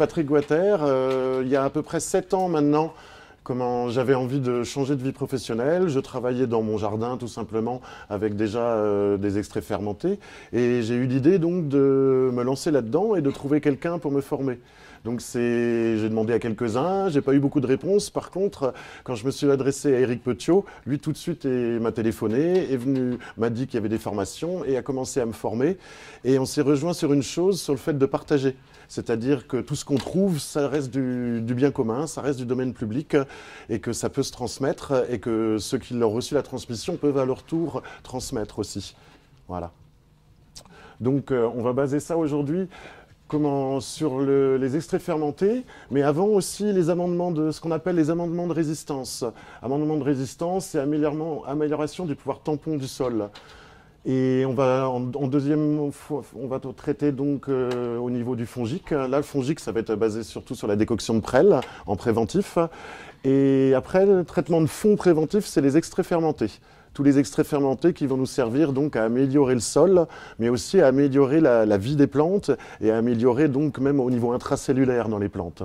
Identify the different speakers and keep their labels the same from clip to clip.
Speaker 1: Patrick Guater, euh, il y a à peu près sept ans maintenant, comment j'avais envie de changer de vie professionnelle. Je travaillais dans mon jardin tout simplement avec déjà euh, des extraits fermentés et j'ai eu l'idée donc de me lancer là-dedans et de trouver quelqu'un pour me former. Donc j'ai demandé à quelques-uns, j'ai pas eu beaucoup de réponses. Par contre, quand je me suis adressé à Eric Petiot, lui tout de suite m'a téléphoné, est venu, m'a dit qu'il y avait des formations et a commencé à me former. Et on s'est rejoint sur une chose, sur le fait de partager. C'est-à-dire que tout ce qu'on trouve, ça reste du, bien commun, ça reste du domaine public et que ça peut se transmettre et que ceux qui ont reçu la transmission peuvent à leur tour transmettre aussi. Voilà. Donc euh, on va baser ça aujourd'hui sur les extraits fermentés, mais avant aussi les amendements de ce qu'on appelle les amendements de résistance. Amendements de résistance et amélioration du pouvoir tampon du sol. Et on va en, deuxième, on va traiter donc euh, au niveau du fongique. Là, le fongique, ça va être basé surtout sur la décoction de prêle en préventif. Et après, le traitement de fond préventif, c'est les extraits fermentés. Tous les extraits fermentés qui vont nous servir donc à améliorer le sol, mais aussi à améliorer la, la vie des plantes et à améliorer donc même au niveau intracellulaire dans les plantes.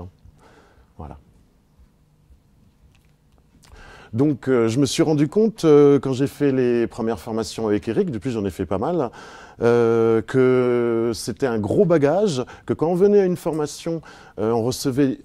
Speaker 1: Voilà. Donc euh, je me suis rendu compte euh, quand j'ai fait les premières formations avec Eric, depuis j'en ai fait pas mal, euh, que c'était un gros bagage, que quand on venait à une formation, on recevait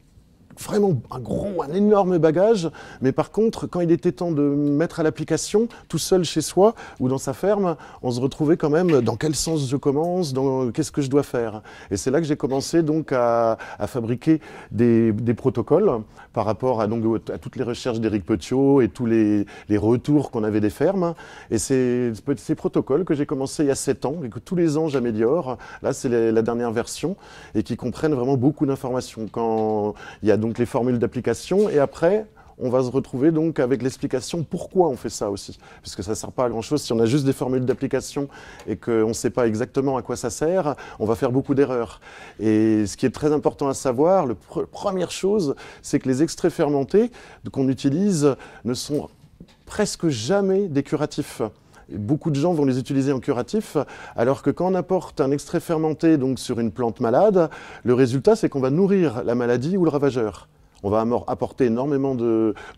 Speaker 1: vraiment un gros, un énorme bagage. Mais par contre, quand il était temps de mettre à l'application, tout seul chez soi ou dans sa ferme, on se retrouvait quand même dans quel sens je commence, dans qu'est-ce que je dois faire. Et c'est là que j'ai commencé donc à, fabriquer des, protocoles par rapport à, donc, à toutes les recherches d'Eric Petiot et tous les, retours qu'on avait des fermes. Et c'est ces protocoles que j'ai commencé il y a sept ans et que tous les ans j'améliore. Là, c'est la dernière version et qui comprennent vraiment beaucoup d'informations. Quand il y a donc les formules d'application. Et après, on va se retrouver donc avec l'explication pourquoi on fait ça aussi. Parce que ça ne sert pas à grand-chose. Si on a juste des formules d'application et qu'on ne sait pas exactement à quoi ça sert, on va faire beaucoup d'erreurs. Et ce qui est très important à savoir, la première chose, c'est que les extraits fermentés qu'on utilise ne sont presque jamais des curatifs beaucoup de gens vont les utiliser en curatif, alors que quand on apporte un extrait fermenté donc sur une plante malade, le résultat c'est qu'on va nourrir la maladie ou le ravageur. On va apporter énormément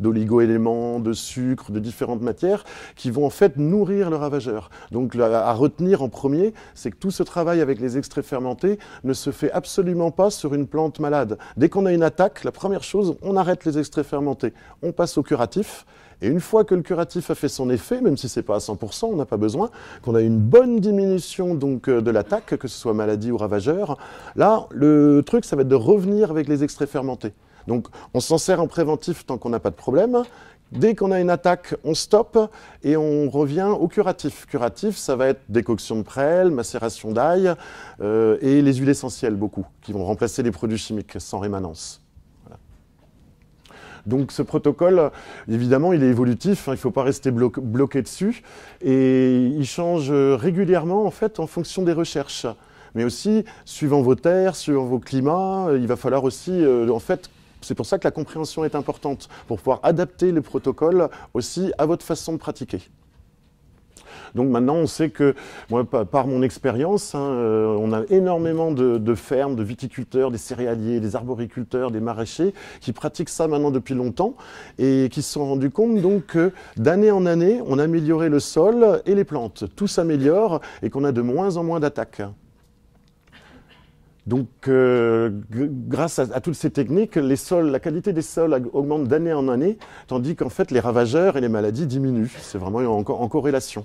Speaker 1: d'oligo-éléments, de, sucre, de différentes matières qui vont en fait nourrir le ravageur. Donc à retenir en premier, c'est que tout ce travail avec les extraits fermentés ne se fait absolument pas sur une plante malade. Dès qu'on a une attaque, la première chose, on arrête les extraits fermentés, on passe au curatif. Et une fois que le curatif a fait son effet, même si ce n'est pas à 100%, on n'a pas besoin, qu'on a une bonne diminution euh, de l'attaque, que ce soit maladie ou ravageur, là, le truc, ça va être de revenir avec les extraits fermentés. Donc, on s'en sert en préventif tant qu'on n'a pas de problème. Dès qu'on a une attaque, on stoppe et on revient au curatif. Curatif, ça va être décoction de prêle, macération d'ail euh, et les huiles essentielles beaucoup, qui vont remplacer les produits chimiques sans rémanence. Donc ce protocole, évidemment, il est évolutif, hein, il ne faut pas rester bloqué, dessus, et il change euh, régulièrement en fait en fonction des recherches. Mais aussi, suivant vos terres, suivant vos climats, euh, il va falloir aussi, euh, en fait, c'est pour ça que la compréhension est importante, pour pouvoir adapter le protocole aussi à votre façon de pratiquer. Donc maintenant, on sait que, par mon expérience, hein, euh, on a énormément de, fermes, de viticulteurs, des céréaliers, des arboriculteurs, des maraîchers qui pratiquent ça maintenant depuis longtemps et qui se sont rendus compte que d'année en année, on améliorait le sol et les plantes. Tout s'améliore et qu'on a de moins en moins d'attaques. Donc, euh, grâce à, toutes ces techniques, la qualité des sols augmente d'année en année, tandis qu'en fait, les ravageurs et les maladies diminuent. C'est vraiment en corrélation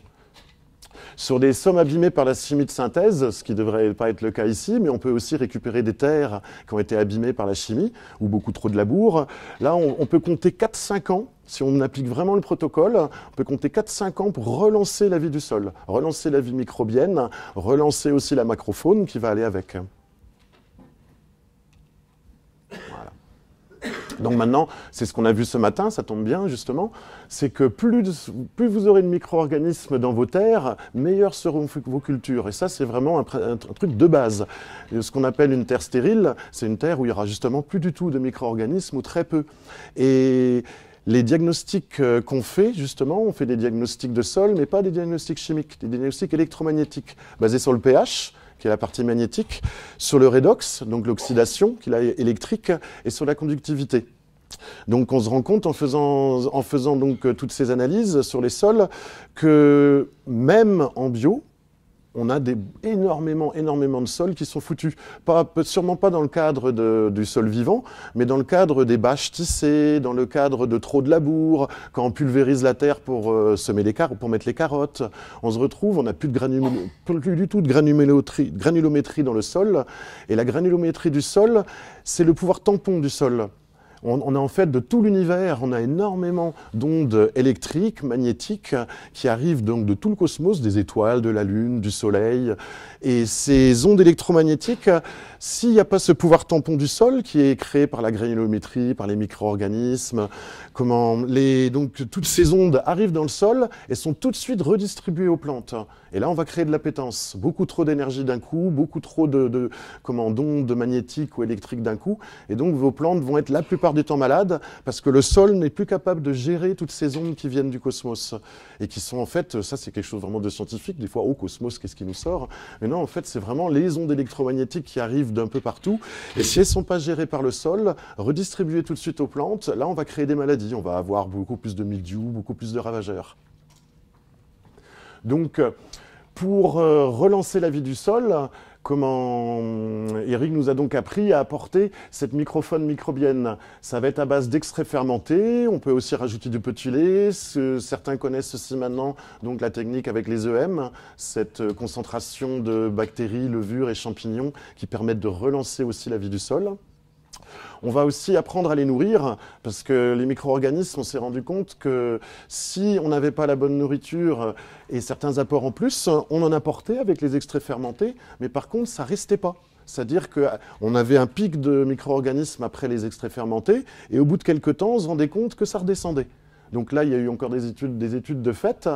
Speaker 1: sur des sommes abîmées par la chimie de synthèse, ce qui ne devrait pas être le cas ici, mais on peut aussi récupérer des terres qui ont été abîmées par la chimie ou beaucoup trop de labour. Là, on, on peut compter 4-5 ans si on applique vraiment le protocole, on peut compter 4-5 ans pour relancer la vie du sol, relancer la vie microbienne, relancer aussi la macrofaune qui va aller avec. Donc maintenant, c'est ce qu'on a vu ce matin, ça tombe bien justement, c'est que plus, vous aurez de micro-organismes dans vos terres, meilleures seront vos cultures. Et ça, c'est vraiment un, truc de base. ce qu'on appelle une terre stérile, c'est une terre où il y aura justement plus du tout de micro-organismes ou très peu. Et les diagnostics euh, qu'on fait, justement, on fait des diagnostics de sol, mais pas des diagnostics chimiques, des diagnostics électromagnétiques, basés sur le pH, qui est la partie magnétique, sur le redox, donc l'oxydation, qui est électrique, et sur la conductivité. Donc on se rend compte en faisant, en faisant donc euh, toutes ces analyses sur les sols que même en bio, on a des, énormément, énormément de sols qui sont foutus. sûrement pas dans le cadre du sol vivant, mais dans le cadre des bâches tissées, dans le cadre de trop de labour, quand on pulvérise la terre pour euh, semer les carottes, pour mettre les carottes. On se retrouve, on n'a plus, du tout de granulométrie dans le sol. Et la granulométrie du sol, c'est le pouvoir tampon du sol. On, a en fait de tout l'univers, on a énormément d'ondes électriques, magnétiques, qui arrivent donc de tout le cosmos, des étoiles, de la Lune, du Soleil. Et ces ondes électromagnétiques, s'il n'y a pas ce pouvoir tampon du sol qui est créé par la granulométrie, par les micro-organismes, comment donc toutes ces ondes arrivent dans le sol et sont tout de suite redistribuées aux plantes. Et là, on va créer de la pétence. Beaucoup trop d'énergie d'un coup, beaucoup trop de, de comment, d'ondes magnétiques ou électriques d'un coup. Et donc, vos plantes vont être la plupart du temps malades parce que le sol n'est plus capable de gérer toutes ces ondes qui viennent du cosmos. Et qui sont en fait, ça c'est quelque chose vraiment de scientifique. Des fois, oh, cosmos, qu'est-ce qui nous sort Mais non, en fait, c'est vraiment les ondes électromagnétiques qui arrivent d'un peu partout. Et si elles ne sont pas gérées par le sol, redistribuées tout de suite aux plantes, là, on va créer des maladies. On va avoir beaucoup plus de mildiou, beaucoup plus de ravageurs. Donc, euh, pour euh, relancer la vie du sol, comment Eric nous a donc appris à apporter cette microphone microbienne. Ça va être à base d'extrait fermenté. on peut aussi rajouter du petit lait. Certains connaissent aussi maintenant donc la technique avec les EM, cette euh, concentration de bactéries, levures et champignons qui permettent de relancer aussi la vie du sol. On va aussi apprendre à les nourrir, parce que les micro-organismes, on s'est rendu compte que si on n'avait pas la bonne nourriture et certains apports en plus, on en apportait avec les extraits fermentés, mais par contre, ça restait pas. C'est-à-dire qu'on euh, avait un pic de micro-organismes après les extraits fermentés, et au bout de quelques temps, on se rendait compte que ça redescendait. Donc là, il y a eu encore des études, des études de fait,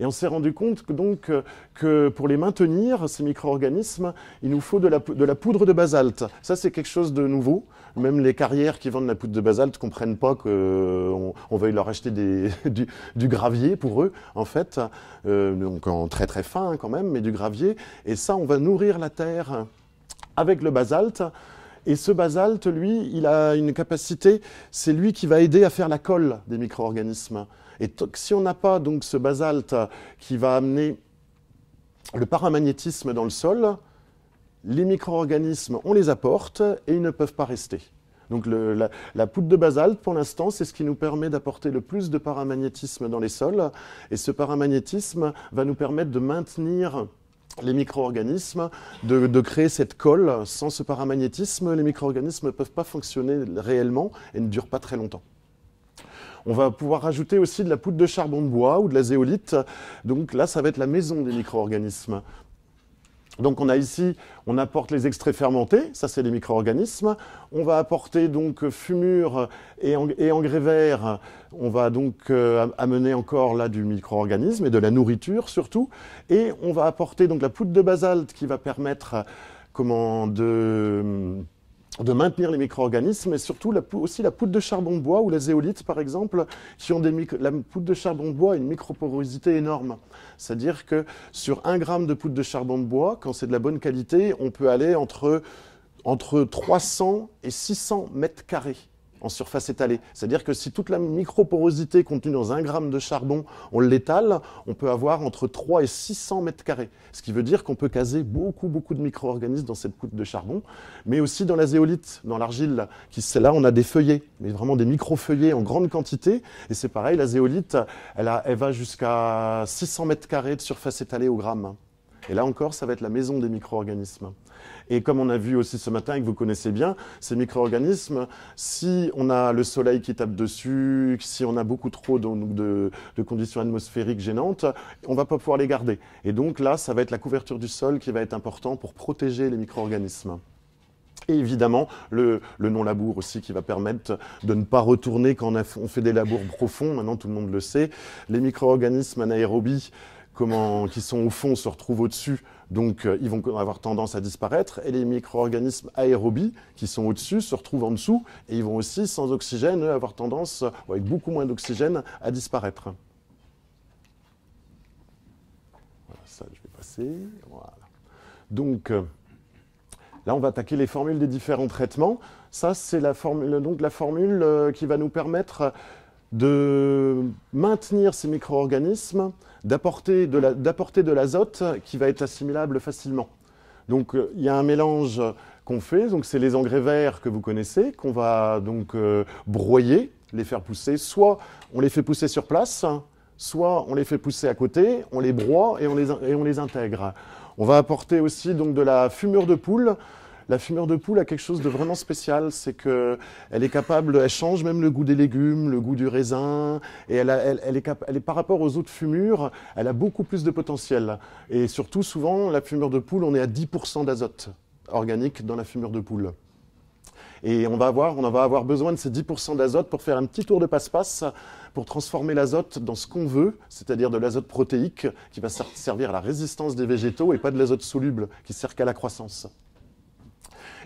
Speaker 1: et on s'est rendu compte que, donc euh, que pour les maintenir, ces micro-organismes, il nous faut de la, poudre de basalte. Ça, c'est quelque chose de nouveau. Même les carrières qui vendent la poudre de basalte ne comprennent pas qu'on euh, on veuille leur acheter du, gravier pour eux, en fait, euh, donc en très très fin hein, quand même, mais du gravier. Et ça, on va nourrir la terre avec le basalte. Et ce basalte, lui, il a une capacité, c'est lui qui va aider à faire la colle des micro-organismes. Et si on n'a pas donc ce basalte qui va amener le paramagnétisme dans le sol, les micro-organismes, on les apporte et ils ne peuvent pas rester. Donc la, la, poudre de basalte, pour l'instant, c'est ce qui nous permet d'apporter le plus de paramagnétisme dans les sols. Et ce paramagnétisme va nous permettre de maintenir les micro-organismes, de, créer cette colle. Sans ce paramagnétisme, les micro-organismes ne peuvent pas fonctionner réellement et ne durent pas très longtemps. On va pouvoir rajouter aussi de la poudre de charbon de bois ou de la zéolite. Donc là, ça va être la maison des micro-organismes. Donc on a ici, on apporte les extraits fermentés, ça c'est les micro-organismes. On va apporter donc fumure et, et, engrais verts. On va donc euh, amener encore là du micro-organisme et de la nourriture surtout. Et on va apporter donc la poudre de basalte qui va permettre euh, comment de hum, de maintenir les micro-organismes et surtout aussi la poudre de charbon de bois ou la zéolite par exemple qui ont la poudre de charbon de bois a une microporosité énorme c'est-à-dire que sur un gramme de poudre de charbon de bois quand c'est de la bonne qualité on peut aller entre entre 300 et 600 mètres carrés surface étalée. C'est-à-dire que si toute la microporosité contenue dans un gramme de charbon, on l'étale, on peut avoir entre 3 et 600 mètres carrés. Ce qui veut dire qu'on peut caser beaucoup, beaucoup de micro-organismes dans cette coupe de charbon, mais aussi dans la zéolite, dans l'argile. Qui, là, on a des feuillets, mais vraiment des micro-feuillets en grande quantité. Et c'est pareil, la zéolite, elle, va jusqu'à 600 mètres carrés de surface étalée au gramme. Et là encore, ça va être la maison des micro-organismes. Et comme on a vu aussi ce matin et que vous connaissez bien, ces micro-organismes, si on a le soleil qui tape dessus, si on a beaucoup trop de, conditions atmosphériques gênantes, on ne va pas pouvoir les garder. Et donc là, ça va être la couverture du sol qui va être importante pour protéger les micro-organismes. Et évidemment, le, non-labour aussi qui va permettre de ne pas retourner quand on, fait des labours profonds. Maintenant, tout le monde le sait. Les micro-organismes anaérobies qui sont au fond se retrouvent au-dessus donc euh, ils vont avoir tendance à disparaître et les micro-organismes aérobies qui sont au-dessus se retrouvent en dessous et ils vont aussi sans oxygène avoir tendance, avec beaucoup moins d'oxygène, à disparaître. Voilà, ça je vais passer. Voilà. Donc euh, là on va attaquer les formules des différents traitements. Ça c'est la formule, donc la formule euh, qui va nous permettre de maintenir ces micro-organismes, d'apporter de l'azote qui va être assimilable facilement. Donc euh, il y a un mélange qu'on fait, c'est les engrais verts que vous connaissez, qu'on va donc euh, broyer, les faire pousser. Soit on les fait pousser sur place, soit on les fait pousser à côté, on les broie et on les, intègre. On va apporter aussi donc de la fumure de poule. La fumeur de poule a quelque chose de vraiment spécial, c'est qu'elle est capable, elle change même le goût des légumes, le goût du raisin, et elle, est, par rapport aux autres fumures, elle a beaucoup plus de potentiel. Et surtout, souvent, la fumeur de poule, on est à 10% d'azote organique dans la fumeur de poule. Et on va avoir, on va avoir besoin de ces 10% d'azote pour faire un petit tour de passe-passe, pour transformer l'azote dans ce qu'on veut, c'est-à-dire de l'azote protéique qui va servir à la résistance des végétaux et pas de l'azote soluble qui sert qu'à la croissance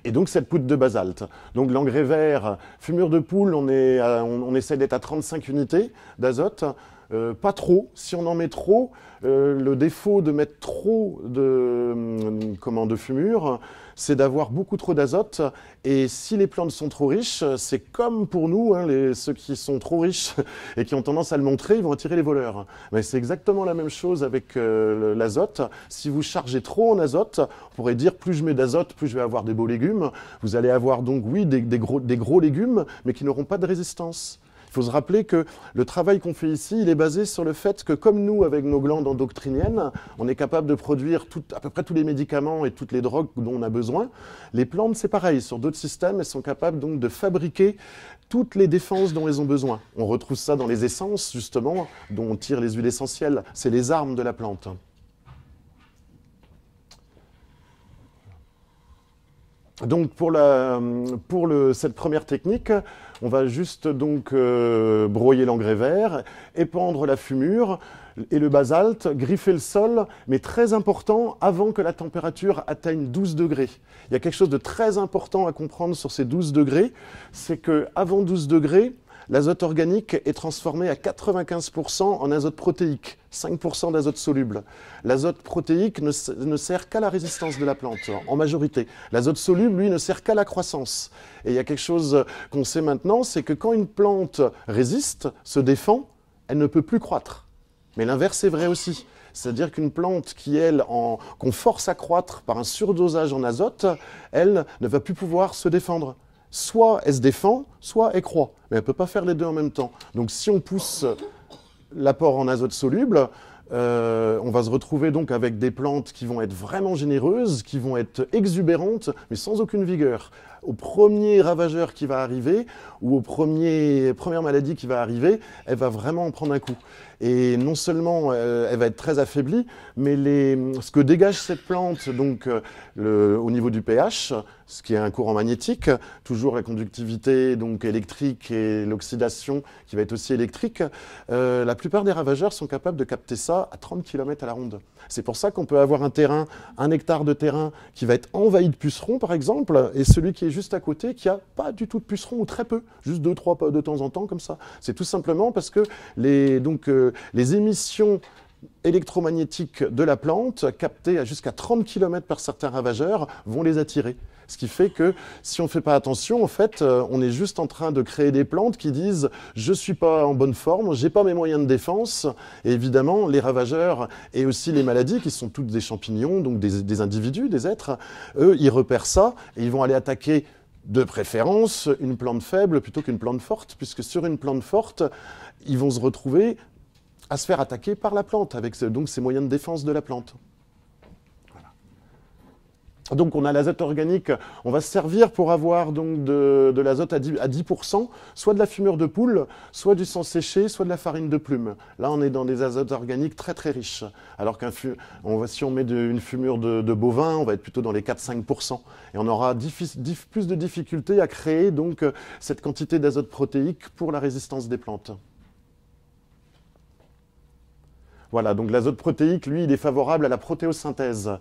Speaker 1: et donc cette poudre de basalte. Donc l'engrais vert, fumure de poule, on, est on, essaie d'être à 35 unités d'azote. Euh, pas trop. Si on en met trop, euh, le défaut de mettre trop de, hum, comment, de fumure, c'est d'avoir beaucoup trop d'azote. Et si les plantes sont trop riches, c'est comme pour nous, hein, ceux qui sont trop riches et qui ont tendance à le montrer, ils vont attirer les voleurs. Mais c'est exactement la même chose avec euh, l'azote. Si vous chargez trop en azote, on pourrait dire plus je mets d'azote, plus je vais avoir des beaux légumes. Vous allez avoir donc oui des, gros, des gros légumes, mais qui n'auront pas de résistance. Il faut se rappeler que le travail qu'on fait ici, il est basé sur le fait que comme nous, avec nos glandes endocriniennes, on est capable de produire tout, à peu près tous les médicaments et toutes les drogues dont on a besoin, les plantes, c'est pareil. Sur d'autres systèmes, elles sont capables donc de fabriquer toutes les défenses dont elles ont besoin. On retrouve ça dans les essences, justement, dont on tire les huiles essentielles. C'est les armes de la plante. donc pour, la, pour le, cette première technique, on va juste donc euh, broyer l'engrais vert, épandre la fumure et le basalte, griffer le sol, mais très important avant que la température atteigne 12 degrés. Il y a quelque chose de très important à comprendre sur ces 12 degrés, c'est que avant 12 degrés, L'azote organique est transformé à 95% en azote protéique, 5% d'azote soluble. L'azote protéique ne, sert qu'à la résistance de la plante, en majorité. L'azote soluble, lui, ne sert qu'à la croissance. Et il y a quelque chose qu'on sait maintenant, c'est que quand une plante résiste, se défend, elle ne peut plus croître. Mais l'inverse est vrai aussi. C'est-à-dire qu'une plante qui, elle, qu'on force à croître par un surdosage en azote, elle ne va plus pouvoir se défendre soit elle se défend, soit elle croit, Mais elle ne peut pas faire les deux en même temps. Donc si on pousse l'apport en azote soluble, euh, on va se retrouver donc avec des plantes qui vont être vraiment généreuses, qui vont être exubérantes, mais sans aucune vigueur au premier ravageur qui va arriver ou au premier première maladie qui va arriver, elle va vraiment en prendre un coup. Et non seulement euh, elle va être très affaiblie, mais les, ce que dégage cette plante, donc euh, le, au niveau du pH, ce qui est un courant magnétique, toujours la conductivité donc électrique et l'oxydation qui va être aussi électrique, euh, la plupart des ravageurs sont capables de capter ça à 30 km à la ronde. C'est pour ça qu'on peut avoir un terrain, un hectare de terrain qui va être envahi de pucerons par exemple, et celui qui est juste à côté qui a pas du tout de pucerons ou très peu, juste deux trois de temps en temps comme ça. C'est tout simplement parce que les euh, les émissions électromagnétiques de la plante, captées à jusqu'à 30 km par certains ravageurs, vont les attirer. Ce qui fait que si on ne fait pas attention, en fait, euh, on est juste en train de créer des plantes qui disent je ne suis pas en bonne forme, je n'ai pas mes moyens de défense. Et évidemment, les ravageurs et aussi les maladies, qui sont toutes des champignons, donc des, individus, des êtres, eux, ils repèrent ça et ils vont aller attaquer de préférence une plante faible plutôt qu'une plante forte, puisque sur une plante forte, ils vont se retrouver à se faire attaquer par la plante, avec donc ses moyens de défense de la plante. Donc on a l'azote organique, on va se servir pour avoir donc de, l'azote à 10%, soit de la fumure de poule, soit du sang séché, soit de la farine de plume. Là on est dans des azotes organiques très très riches. Alors qu'un si on met une fumure de, bovin, on va être plutôt dans les 4-5%. Et on aura plus de difficultés à créer donc euh, cette quantité d'azote protéique pour la résistance des plantes. Voilà, donc l'azote protéique, lui, il est favorable à la protéosynthèse.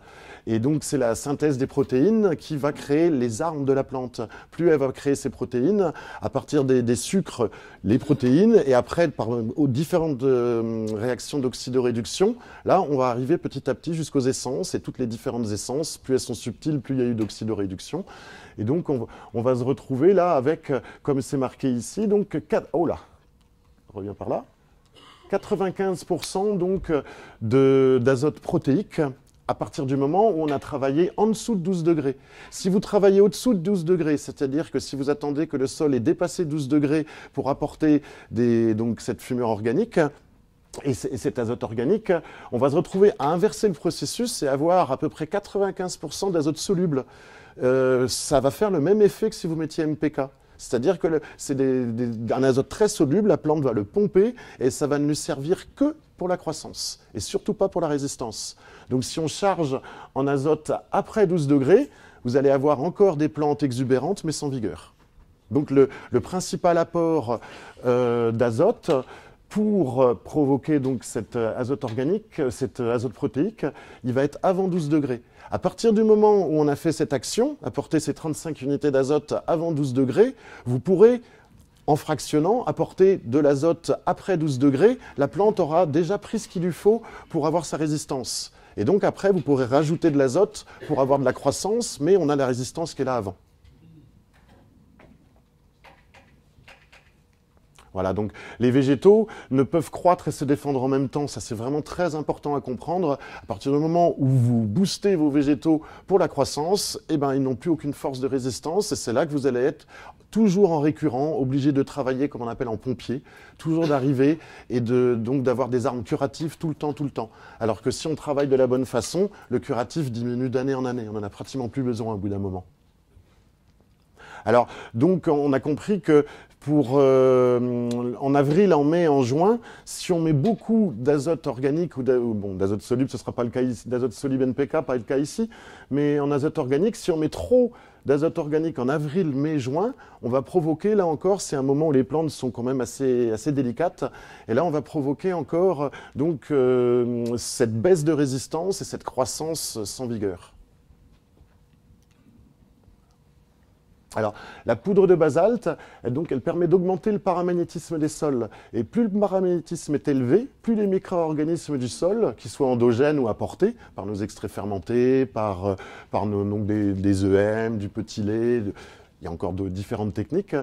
Speaker 1: Et donc c'est la synthèse des protéines qui va créer les armes de la plante. Plus elle va créer ses protéines, à partir des, sucres, les protéines, et après, par aux différentes euh, réactions d'oxydoréduction, là, on va arriver petit à petit jusqu'aux essences, et toutes les différentes essences, plus elles sont subtiles, plus il y a eu d'oxydoréduction. Et donc on, va se retrouver là avec, comme c'est marqué ici, donc 4... Oh là, reviens par là. 95% donc euh, d'azote protéique à partir du moment où on a travaillé en dessous de 12 degrés. Si vous travaillez au-dessous de 12 degrés, c'est-à-dire que si vous attendez que le sol ait dépassé 12 degrés pour apporter cette fumeur organique, et, cet azote organique, on va se retrouver à inverser le processus et avoir à peu près 95% d'azote soluble. Euh, ça va faire le même effet que si vous mettiez MPK. C'est-à-dire que c'est un azote très soluble, la plante va le pomper et ça va ne servir que pour la croissance et surtout pas pour la résistance. Donc si on charge en azote après 12 degrés, vous allez avoir encore des plantes exubérantes mais sans vigueur. Donc le, principal apport euh, d'azote, pour euh, provoquer donc cet euh, azote organique, euh, cet azote protéique, il va être avant 12 degrés. À partir du moment où on a fait cette action, apporter ces 35 unités d'azote avant 12 degrés, vous pourrez en fractionnant, apporter de l'azote après 12 degrés, la plante aura déjà pris ce qu'il lui faut pour avoir sa résistance. Et donc après, vous pourrez rajouter de l'azote pour avoir de la croissance, mais on a la résistance qu'elle est là avant. Voilà, donc les végétaux ne peuvent croître et se défendre en même temps. Ça, c'est vraiment très important à comprendre. À partir du moment où vous boostez vos végétaux pour la croissance, eh ben, ils n'ont plus aucune force de résistance. Et c'est là que vous allez être toujours en récurrent, obligé de travailler, comme on appelle en pompier, toujours d'arriver et de, donc d'avoir des armes curatives tout le temps, tout le temps. Alors que si on travaille de la bonne façon, le curatif diminue d'année en année. On n'en a pratiquement plus besoin au bout d'un moment. Alors, donc, on a compris que pour euh, en avril, en mai, en juin, si on met beaucoup d'azote organique ou bon d'azote soluble, ce sera pas le cas ici, d'azote soluble NPK, pas le cas ici, mais en azote organique, si on met trop d'azote organique en avril, mai, juin, on va provoquer, là encore, c'est un moment où les plantes sont quand même assez, assez délicates, et là on va provoquer encore euh, donc euh, cette baisse de résistance et cette croissance sans vigueur. Alors, la poudre de basalte, elle permet d'augmenter le paramagnétisme des sols. Et plus le paramagnétisme est élevé, plus les micro-organismes du sol, qu'ils soient endogènes ou apportés par nos extraits fermentés, par, euh, par nos, donc des, EM, e du petit lait, il y a encore de différentes techniques,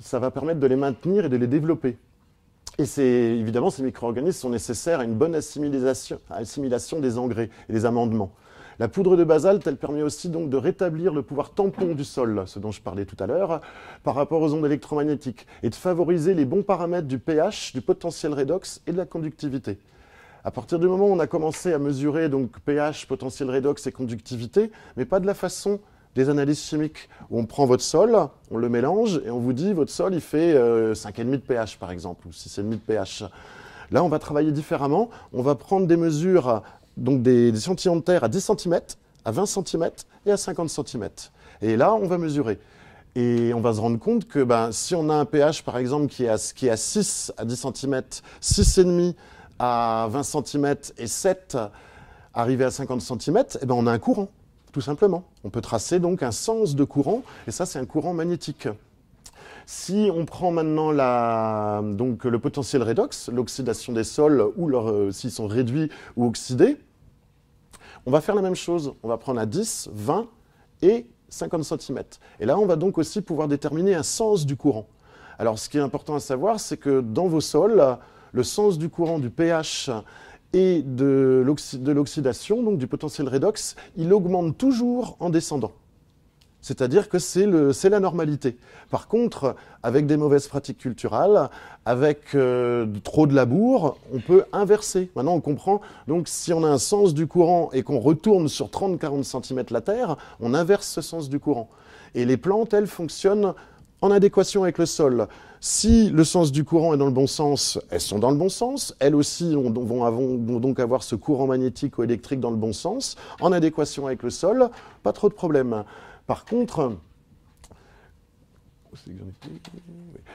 Speaker 1: ça va permettre de les maintenir et de les développer. Et évidemment, ces micro-organismes sont nécessaires à une bonne assimilation des engrais et des amendements. La poudre de basalte, elle permet aussi donc de rétablir le pouvoir tampon du sol, ce dont je parlais tout à l'heure, par rapport aux ondes électromagnétiques, et de favoriser les bons paramètres du pH, du potentiel redox et de la conductivité. À partir du moment où on a commencé à mesurer donc pH, potentiel redox et conductivité, mais pas de la façon des analyses chimiques où on prend votre sol, on le mélange et on vous dit votre sol il fait 5,5 euh, de pH par exemple ou 6,5 de pH. Là, on va travailler différemment. On va prendre des mesures donc des, des de terre à 10 cm, à 20 cm et à 50 cm. Et là, on va mesurer. Et on va se rendre compte que ben, si on a un pH, par exemple, qui est à, qui à 6 à 10 cm, 6,5 à 20 cm et 7 arrivé à 50 cm, eh ben, on a un courant, tout simplement. On peut tracer donc un sens de courant, et ça, c'est un courant magnétique. Si on prend maintenant le potentiel redox, l'oxydation des sols, ou euh, s'ils sont réduits ou oxydés, on va faire la même chose, on va prendre à 10, 20 et 50 cm. Et là, on va donc aussi pouvoir déterminer un sens du courant. Alors, ce qui est important à savoir, c'est que dans vos sols, le sens du courant du pH et de l'oxydation, donc du potentiel redox, il augmente toujours en descendant. C'est-à-dire que c'est la normalité. Par contre, avec des mauvaises pratiques culturelles, avec euh, trop de labour, on peut inverser. Maintenant, on comprend. Donc, si on a un sens du courant et qu'on retourne sur 30-40 cm la terre, on inverse ce sens du courant. Et les plantes, elles, fonctionnent en adéquation avec le sol. Si le sens du courant est dans le bon sens, elles sont dans le bon sens. Elles aussi vont, donc avoir ce courant magnétique ou électrique dans le bon sens, en adéquation avec le sol. Pas trop de problèmes. Par contre,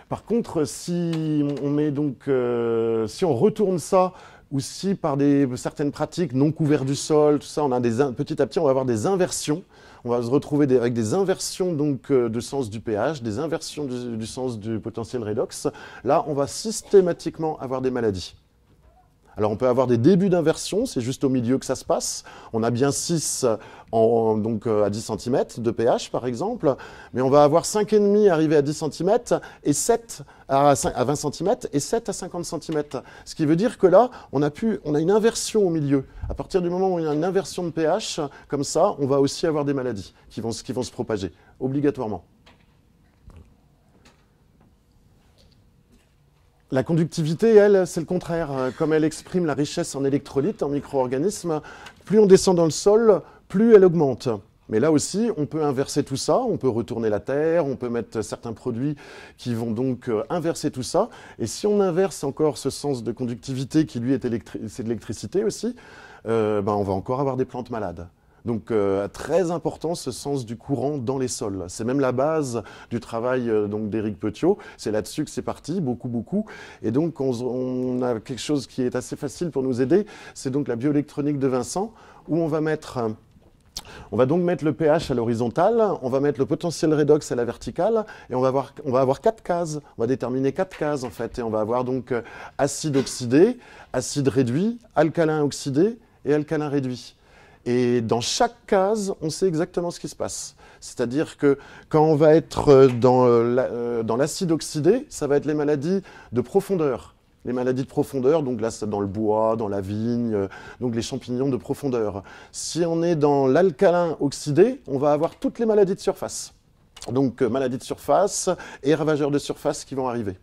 Speaker 1: par contre, si on met donc, euh, si on retourne ça, ou si par des, certaines pratiques non couvertes du sol, tout ça, on a des, petit à petit, on va avoir des inversions. On va se retrouver avec des inversions donc euh, de sens du pH, des inversions du sens du potentiel redox. Là, on va systématiquement avoir des maladies. Alors on peut avoir des débuts d'inversion, c'est juste au milieu que ça se passe. On a bien 6 donc, euh, à 10 cm de pH par exemple, mais on va avoir 5,5 arrivés à 10 cm et 7 à, 20 cm et 7 à 50 cm. Ce qui veut dire que là, on a, on a une inversion au milieu. À partir du moment où il y a une inversion de pH, comme ça, on va aussi avoir des maladies qui vont se propager, obligatoirement. La conductivité, elle, c'est le contraire. Comme elle exprime la richesse en électrolytes, en micro-organismes, plus on descend dans le sol, plus elle augmente. Mais là aussi, on peut inverser tout ça, on peut retourner la terre, on peut mettre certains produits qui vont donc euh, inverser tout ça. Et si on inverse encore ce sens de conductivité qui lui est, c'est de l'électricité aussi, euh, ben, on va encore avoir des plantes malades. Donc euh, très important ce sens du courant dans les sols. C'est même la base du travail euh, donc d'Éric Petiot. C'est là-dessus que c'est parti, beaucoup beaucoup. Et donc on, on, a quelque chose qui est assez facile pour nous aider. C'est donc la bioélectronique de Vincent où on va mettre euh, on va donc mettre le pH à l'horizontale, on va mettre le potentiel redox à la verticale, et on va, avoir, on va avoir quatre cases. On va déterminer quatre cases, en fait, et on va avoir donc acide oxydé, acide réduit, alcalin oxydé et alcalin réduit. Et dans chaque case, on sait exactement ce qui se passe. C'est-à-dire que quand on va être euh, euh, euh, dans l'acide oxydé, ça va être les maladies de profondeur. Les maladies de profondeur, donc là, dans le bois, dans la vigne, donc les champignons de profondeur. Si on est dans l'alcalin oxydé, on va avoir toutes les maladies de surface. Donc maladies de surface et ravageurs de surface qui vont arriver.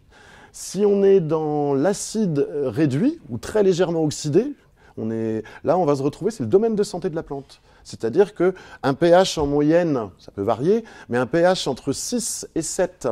Speaker 1: Si on est dans l'acide réduit ou très légèrement oxydé, Là, on va se retrouver, c'est le domaine de santé de la plante. C'est-à-dire qu'un pH en moyenne, ça peut varier, mais un pH entre 6 et 7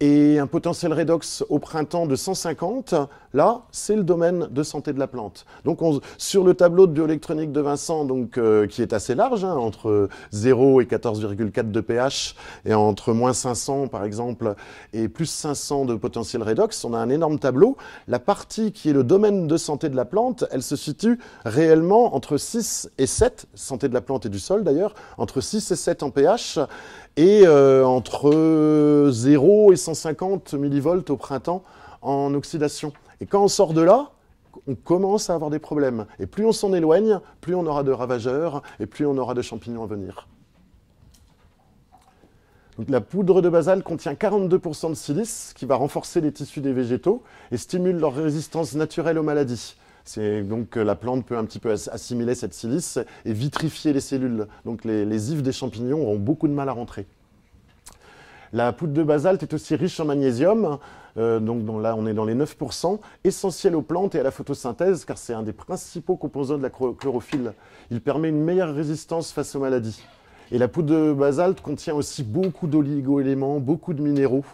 Speaker 1: et un potentiel redox au printemps de 150, là, c'est le domaine de santé de la plante. Donc, sur le tableau de bioélectronique de Vincent, donc, euh, qui est assez large, hein, entre 0 et 14,4 de pH, et entre moins 500, par exemple, et plus 500 de potentiel redox, on a un énorme tableau. La partie qui est le domaine de santé de la plante, elle se situe réellement entre 6 et 7, santé de la plante et du sol d'ailleurs, entre 6 et 7 en pH, et euh, entre 0 et 150 millivolts au printemps en oxydation. Et quand on sort de là, on commence à avoir des problèmes. Et plus on s'en éloigne, plus on aura de ravageurs et plus on aura de champignons à venir. la poudre de basal contient 42% de silice qui va renforcer les tissus des végétaux et stimule leur résistance naturelle aux maladies. C'est donc la plante peut un petit peu assimiler cette silice et vitrifier les cellules. Donc les, ifs des champignons auront beaucoup de mal à rentrer. La poudre de basalte est aussi riche en magnésium, euh, donc là on est dans les 9%, essentiel aux plantes et à la photosynthèse car c'est un des principaux composants de la chlorophylle. Il permet une meilleure résistance face aux maladies. Et la poudre de basalte contient aussi beaucoup d'oligo-éléments, beaucoup de minéraux.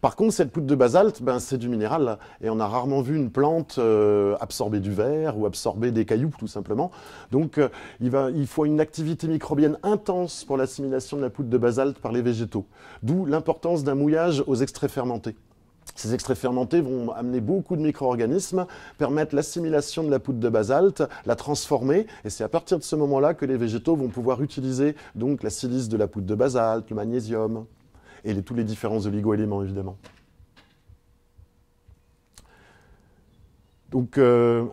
Speaker 1: Par contre, cette poudre de basalte, ben, c'est du minéral. Et on a rarement vu une plante euh, absorber du verre ou absorber des cailloux, tout simplement. Donc, euh, il, faut une activité microbienne intense pour l'assimilation de la poudre de basalte par les végétaux. D'où l'importance d'un mouillage aux extraits fermentés. Ces extraits fermentés vont amener beaucoup de micro-organismes, permettre l'assimilation de la poudre de basalte, la transformer, et c'est à partir de ce moment-là que les végétaux vont pouvoir utiliser donc la silice de la poudre de basalte, le magnésium et les, tous les différents oligo évidemment. Donc, euh,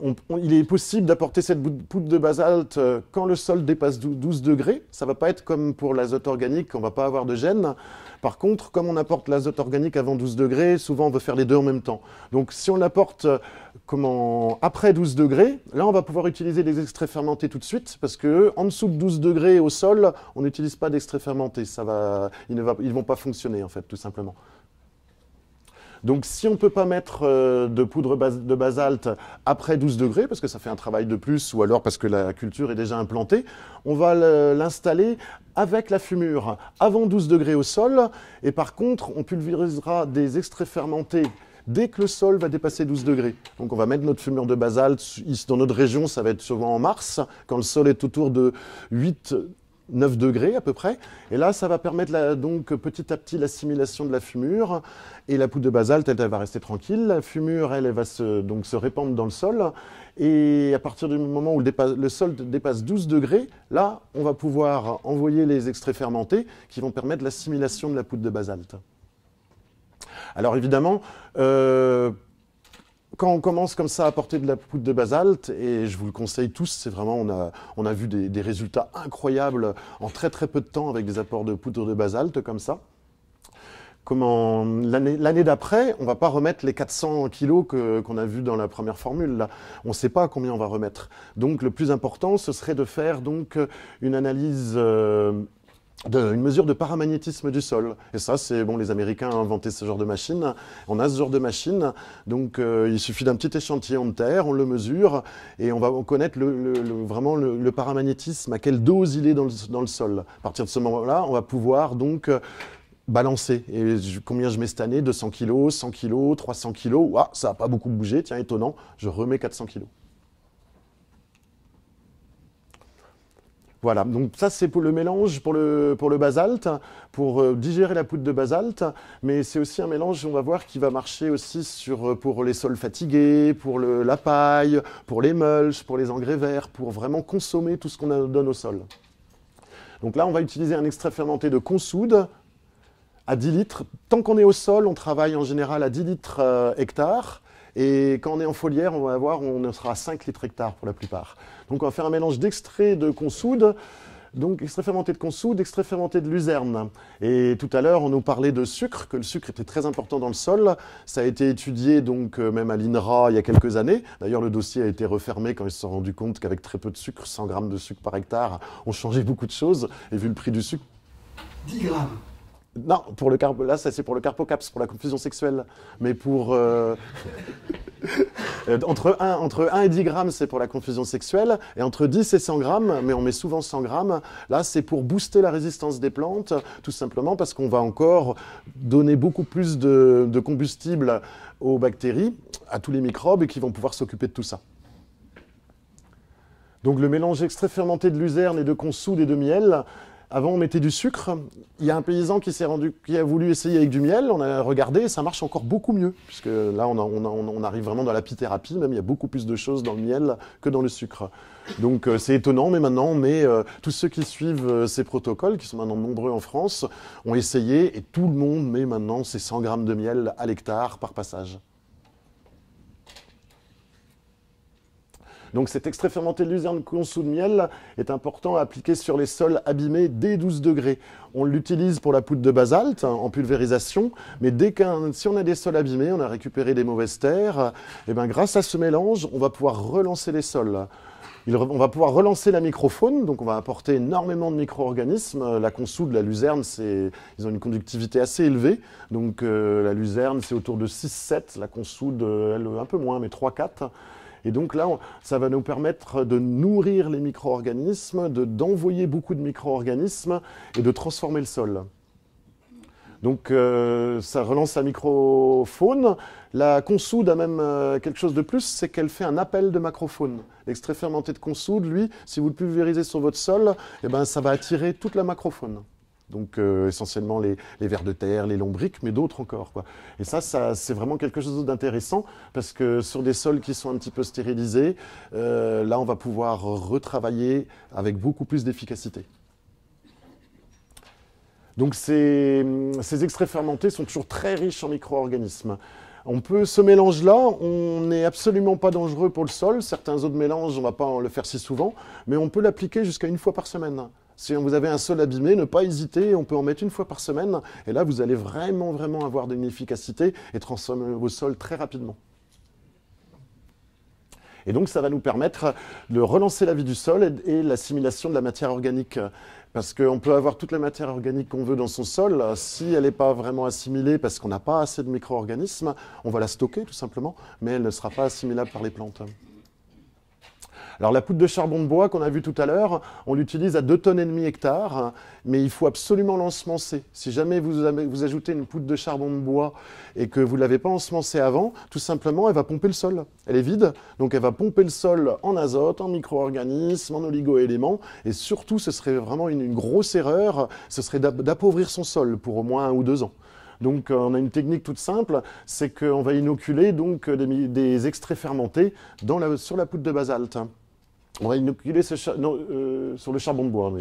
Speaker 1: il est possible d'apporter cette poudre de basalte euh, quand le sol dépasse 12 degrés. Ça ne va pas être comme pour l'azote organique, on ne va pas avoir de gêne. Par contre, comme on apporte l'azote organique avant 12 degrés, souvent on veut faire les deux en même temps. Donc, si on l'apporte euh, après 12 degrés, là on va pouvoir utiliser les extraits fermentés tout de suite parce que en dessous de 12 degrés au sol, on n'utilise pas d'extraits fermentés. Ça va, ils ne vont pas fonctionner en fait, tout simplement. Donc si on ne peut pas mettre euh, de poudre de basalte après 12 degrés, parce que ça fait un travail de plus, ou alors parce que la culture est déjà implantée, on va l'installer avec la fumure avant 12 degrés au sol, et par contre on pulvérisera des extraits fermentés dès que le sol va dépasser 12 degrés. Donc on va mettre notre fumure de basalte. Dans notre région, ça va être souvent en mars, quand le sol est autour de 8 9 degrés à peu près. Et là, ça va permettre donc petit à petit l'assimilation de la fumure. Et la poudre de basalte, elle, va rester tranquille. La fumure, elle, elle va se, donc, se répandre dans le sol. Et à partir du moment où le, sol dépasse 12 degrés, là, on va pouvoir envoyer les extraits fermentés qui vont permettre l'assimilation de la poudre de basalte. Alors évidemment, euh, quand on commence comme ça à porter de la poudre de basalte, et je vous le conseille tous, c'est vraiment, on a, on a vu des, résultats incroyables en très très peu de temps avec des apports de poudre de basalte comme ça. l'année d'après, on ne va pas remettre les 400 kilos qu'on a vu dans la première formule. Là. On ne sait pas combien on va remettre. Donc le plus important, ce serait de faire donc une analyse euh, une mesure de paramagnétisme du sol. Et ça, c'est bon, les Américains ont inventé ce genre de machine. On a ce genre de machine. Donc, euh, il suffit d'un petit échantillon de terre, on le mesure et on va connaître le, vraiment le, paramagnétisme, à quelle dose il est dans le, sol. À partir de ce moment-là, on va pouvoir donc euh, balancer. Et combien je mets cette année 200 kg, 100 kg, 300 kg. Ah, ça n'a pas beaucoup bougé. Tiens, étonnant. Je remets 400 kg. Voilà, donc ça c'est pour le mélange pour le, basalte, pour euh, digérer la poudre de basalte, mais c'est aussi un mélange, on va voir, qui va marcher aussi euh, pour les sols fatigués, pour la paille, pour les mulches, pour les engrais verts, pour vraiment consommer tout ce qu'on donne au sol. Donc là, on va utiliser un extrait fermenté de consoude à 10 litres. Tant qu'on est au sol, on travaille en général à 10 litres euh, hectare. Et quand on est en foliaire, on va avoir, on sera à 5 litres hectare pour la plupart. Donc on va faire un mélange d'extrait de consoude, donc extrait fermenté de consoude, extrait fermenté de luzerne. Et tout à l'heure, on nous parlait de sucre, que le sucre était très important dans le sol. Ça a été étudié donc euh, même à l'INRA il y a quelques années. D'ailleurs, le dossier a été refermé quand ils se sont rendus compte qu'avec très peu de sucre, 100 grammes de sucre par hectare, on changeait beaucoup de choses. Et vu le prix du sucre... 10 grammes non, pour le là, c'est pour le carpocaps, pour la confusion sexuelle. Mais pour. Euh, euh, entre, 1, entre 1 et 10 grammes, c'est pour la confusion sexuelle. Et entre 10 et 100 grammes, mais on met souvent 100 grammes, là, c'est pour booster la résistance des plantes, tout simplement parce qu'on va encore donner beaucoup plus de, combustible aux bactéries, à tous les microbes, et qui vont pouvoir s'occuper de tout ça. Donc le mélange extrait fermenté de luzerne et de consoude et de miel, avant, on mettait du sucre. Il y a un paysan qui s'est rendu, qui a voulu essayer avec du miel. On a regardé, et ça marche encore beaucoup mieux, puisque là, on, arrive vraiment dans la pithérapie. Même, il y a beaucoup plus de choses dans le miel que dans le sucre. Donc, euh, c'est étonnant, mais maintenant, mais euh, tous ceux qui suivent euh, ces protocoles, qui sont maintenant nombreux en France, ont essayé, et tout le monde met maintenant ces 100 grammes de miel à l'hectare par passage. Donc cet extrait fermenté de luzerne consoude miel est important à appliquer sur les sols abîmés dès 12 degrés. On l'utilise pour la poudre de basalte hein, en pulvérisation, mais dès qu'on si on a des sols abîmés, on a récupéré des mauvaises terres, et eh bien grâce à ce mélange, on va pouvoir relancer les sols. on va pouvoir relancer la microfaune, donc on va apporter énormément de micro-organismes. Euh, la consoude, la luzerne, ils ont une conductivité assez élevée. Donc euh, la luzerne, c'est autour de 6-7, la consoude euh, elle, un peu moins, mais 3-4. Et donc là, ça va nous permettre de nourrir les micro-organismes, d'envoyer beaucoup de micro-organismes et de transformer le sol. Donc euh, ça relance la microfaune. La consoude a même euh, quelque chose de plus, c'est qu'elle fait un appel de macrofaune. L'extrait fermenté de consoude, lui, si vous le pulvérisez sur votre sol, eh ben, ça va attirer toute la macrofaune. Donc euh, essentiellement les, vers de terre, les lombriques, mais d'autres encore. Et ça, c'est vraiment quelque chose d'intéressant parce que sur des sols qui sont un petit peu stérilisés, euh, là on va pouvoir retravailler avec beaucoup plus d'efficacité. Donc ces, extraits fermentés sont toujours très riches en micro-organismes. On peut ce mélange-là, on n'est absolument pas dangereux pour le sol. Certains autres mélanges, on ne va pas le faire si souvent, mais on peut l'appliquer jusqu'à une fois par semaine. Si vous avez un sol abîmé, ne pas hésiter, on peut en mettre une fois par semaine. Et là, vous allez vraiment, vraiment avoir une efficacité et transformer vos sols très rapidement. Et donc, ça va nous permettre de relancer la vie du sol et, l'assimilation de la matière organique. Parce qu'on peut avoir toute la matière organique qu'on veut dans son sol. Si elle n'est pas vraiment assimilée parce qu'on n'a pas assez de micro-organismes, on va la stocker tout simplement, mais elle ne sera pas assimilable par les plantes. Alors la poudre de charbon de bois qu'on a vu tout à l'heure, on l'utilise à 2 tonnes et demi hectare, mais il faut absolument l'ensemencer. Si jamais vous, ajoutez une poudre de charbon de bois et que vous ne l'avez pas ensemencée avant, tout simplement elle va pomper le sol. Elle est vide, donc elle va pomper le sol en azote, en micro-organismes, en oligo-éléments, et surtout ce serait vraiment une, grosse erreur, ce serait d'appauvrir son sol pour au moins un ou deux ans. Donc euh, on a une technique toute simple, c'est qu'on va inoculer donc euh, des, extraits fermentés sur la poudre de basalte. On va inoculer ce euh, sur le charbon de bois,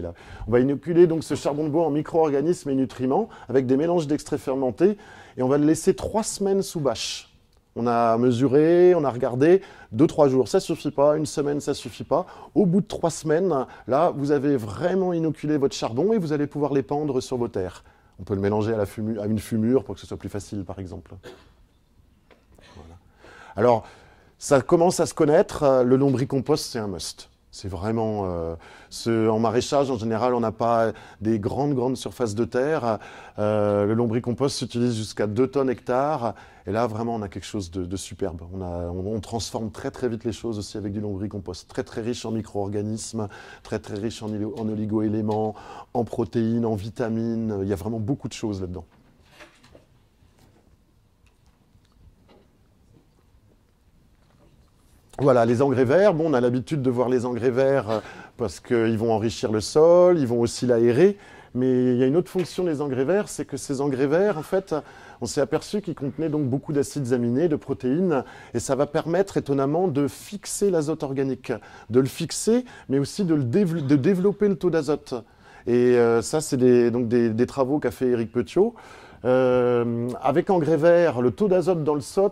Speaker 1: on va inoculer donc ce charbon de bois en micro-organismes et nutriments avec des mélanges d'extraits fermentés et on va le laisser trois semaines sous bâche. On a mesuré, on a regardé, deux, trois jours, ça suffit pas, une semaine, ça suffit pas. Au bout de trois semaines, là, vous avez vraiment inoculé votre charbon et vous allez pouvoir l'épandre sur vos terres. On peut le mélanger à, une fumure pour que ce soit plus facile, par exemple. Alors, ça commence à se connaître. Euh, le lombricompost, c'est un must. C'est vraiment. Euh, en maraîchage, en général, on n'a pas des grandes, grandes surfaces de terre. Euh, le lombricompost s'utilise jusqu'à 2 tonnes hectares. Et là, vraiment, on a quelque chose de, superbe. On, transforme très, très vite les choses aussi avec du lombricompost. Très, très riche en micro-organismes, très, très riche en oligo-éléments, en protéines, en vitamines. Il y a vraiment beaucoup de choses là-dedans. Voilà, les engrais verts, bon, on a l'habitude de voir les engrais verts euh, parce qu'ils vont enrichir le sol, ils vont aussi l'aérer, mais il y a une autre fonction des engrais verts, c'est que ces engrais verts, en fait, on s'est aperçu qu'ils contenaient donc beaucoup d'acides aminés, de protéines, et ça va permettre étonnamment de fixer l'azote organique, de le fixer, mais aussi de, développer le taux d'azote. Et euh, ça, c'est des, donc des, travaux qu'a fait Éric Petiot. Euh, avec engrais vert, le taux d'azote dans le sol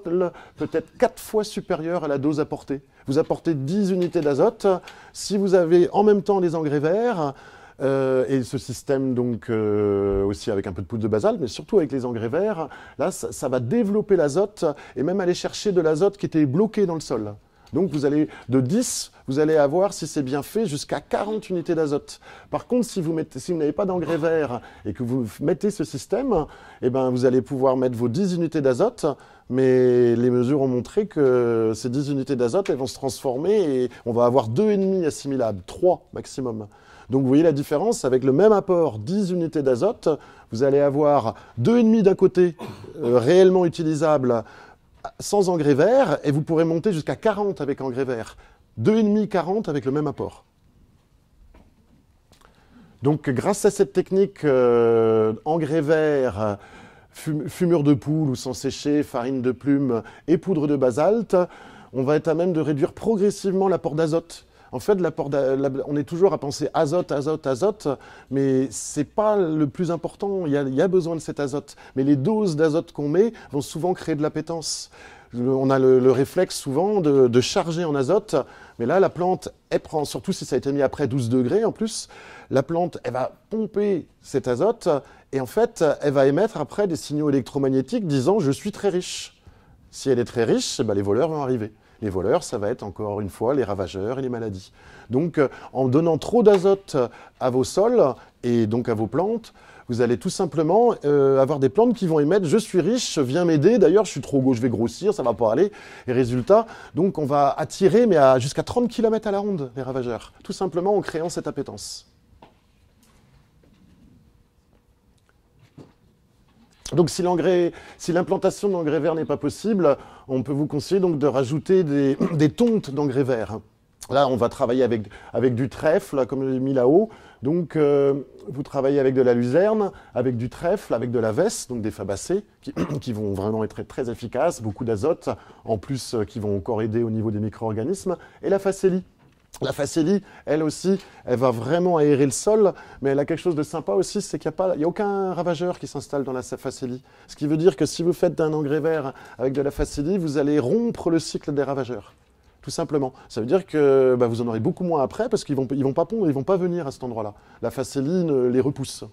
Speaker 1: peut être 4 fois supérieur à la dose apportée. Vous apportez 10 unités d'azote. Si vous avez en même temps des engrais verts, euh, et ce système, donc, euh, aussi avec un peu de poudre de basal, mais surtout avec les engrais verts, là, ça, ça va développer l'azote et même aller chercher de l'azote qui était bloqué dans le sol. Donc, vous allez de 10, vous allez avoir, si c'est bien fait, jusqu'à 40 unités d'azote. Par contre, si vous, mettez, si vous n'avez pas d'engrais vert et que vous mettez ce système, eh ben, vous allez pouvoir mettre vos 10 unités d'azote, mais les mesures ont montré que ces 10 unités d'azote, elles vont se transformer et on va avoir 2,5 assimilables, 3 maximum. Donc vous voyez la différence, avec le même apport, 10 unités d'azote, vous allez avoir 2,5 d'un côté euh, réellement utilisables sans engrais vert, et vous pourrez monter jusqu'à 40 avec engrais vert. 2,5-40 avec le même apport. Donc grâce à cette technique euh, engrais vert, fumure de poule ou sans sécher, farine de plume et poudre de basalte, on va être à même de réduire progressivement l'apport d'azote. En fait, on est toujours à penser azote, azote, azote, mais c'est pas le plus important. Il y, a, y, a, besoin de cet azote. Mais les doses d'azote qu'on met vont souvent créer de l'appétence on a le, réflexe souvent de, charger en azote, mais là, la plante, elle prend, surtout si ça a été mis après 12 degrés en plus, la plante, elle va pomper cet azote et en fait, elle va émettre après des signaux électromagnétiques disant je suis très riche. Si elle est très riche, eh ben, les voleurs vont arriver. Les voleurs, ça va être encore une fois les ravageurs et les maladies. Donc, euh, en donnant trop d'azote à vos sols et donc à vos plantes, vous allez tout simplement euh, avoir des plantes qui vont émettre je suis riche, viens m'aider, d'ailleurs je suis trop gauche, je vais grossir, ça va pas aller. Et résultat, donc on va attirer mais à jusqu'à 30 km à la ronde les ravageurs, tout simplement en créant cette appétence. Donc si l'implantation d'engrais verts n'est pas possible, on peut vous conseiller donc de rajouter des, des tontes d'engrais verts. Là, on va travailler avec, du trèfle, comme j'ai mis là-haut. Donc, euh, vous travaillez avec de la luzerne, avec du trèfle, avec de la veste, donc des fabacées, qui, vont vraiment être très efficaces, beaucoup d'azote, en plus euh, qui vont encore aider au niveau des micro-organismes, et la facélie. La facélie, elle aussi, elle va vraiment aérer le sol, mais elle a quelque chose de sympa aussi, c'est qu'il n'y a, a, aucun ravageur qui s'installe dans la facélie. Ce qui veut dire que si vous faites d'un engrais vert avec de la facélie, vous allez rompre le cycle des ravageurs tout simplement. Ça veut dire que bah, vous en aurez beaucoup moins après parce qu'ils ne vont, pas pondre, ils vont pas venir à cet endroit-là. La facéline euh, les repousse.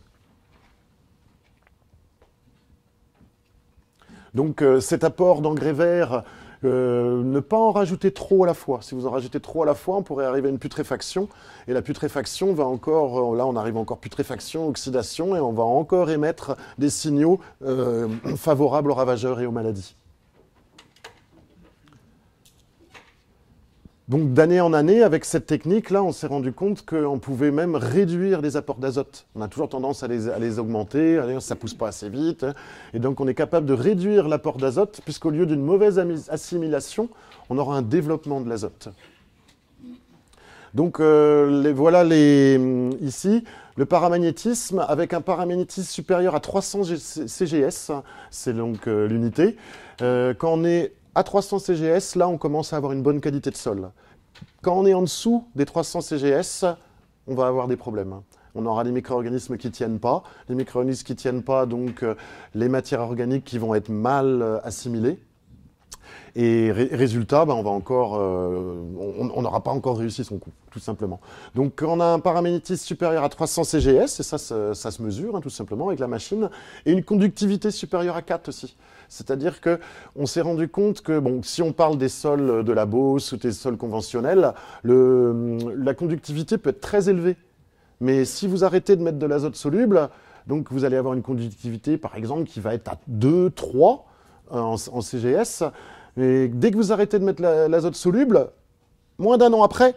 Speaker 1: Donc euh, cet apport d'engrais vert, euh, ne pas en rajouter trop à la fois. Si vous en rajoutez trop à la fois, on pourrait arriver à une putréfaction. Et la putréfaction va encore, là on arrive encore putréfaction, oxydation, et on va encore émettre des signaux favorables aux ravageurs et aux maladies. Donc d'année en année, avec cette technique-là, on s'est rendu compte qu'on pouvait même réduire les apports d'azote. On a toujours tendance à les, augmenter, D'ailleurs, ça pousse pas assez vite. Hein. Et donc on est capable de réduire l'apport d'azote, puisqu'au lieu d'une mauvaise assimilation, on aura un développement de l'azote. Donc euh, les, voilà les, mm, ici le paramagnétisme avec un paramagnétisme supérieur à 300 CGS, hein. c'est donc euh, l'unité. Euh, quand on est à 300 CGS, là, on commence à avoir une bonne qualité de sol. Quand on est en dessous des 300 CGS, on va avoir des problèmes. On aura des micro-organismes qui tiennent pas, les micro-organismes qui tiennent pas, donc euh, les matières organiques qui vont être mal euh, assimilées. Et résultat, ben, euh, on n'aura pas encore réussi son coup, tout simplement. Donc, on a un paraménitisme supérieur à 300 CGS, et ça, ça, se mesure, hein, tout simplement, avec la machine, et une conductivité supérieure à 4 aussi. C'est-à-dire que on s'est rendu compte que bon, si on parle des sols de la Beauce ou des sols conventionnels, la conductivité peut être très élevée. Mais si vous arrêtez de mettre de l'azote soluble, donc vous allez avoir une conductivité par exemple qui va être à 2, 3 euh, en, CGS. Et dès que vous arrêtez de mettre l'azote soluble, moins d'un an après,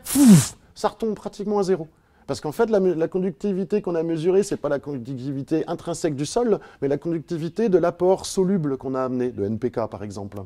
Speaker 1: ça retombe pratiquement à zéro. Parce qu'en fait, la, conductivité qu'on a mesurée, ce n'est pas la conductivité intrinsèque du sol, mais la conductivité de l'apport soluble qu'on a amené, de NPK par exemple.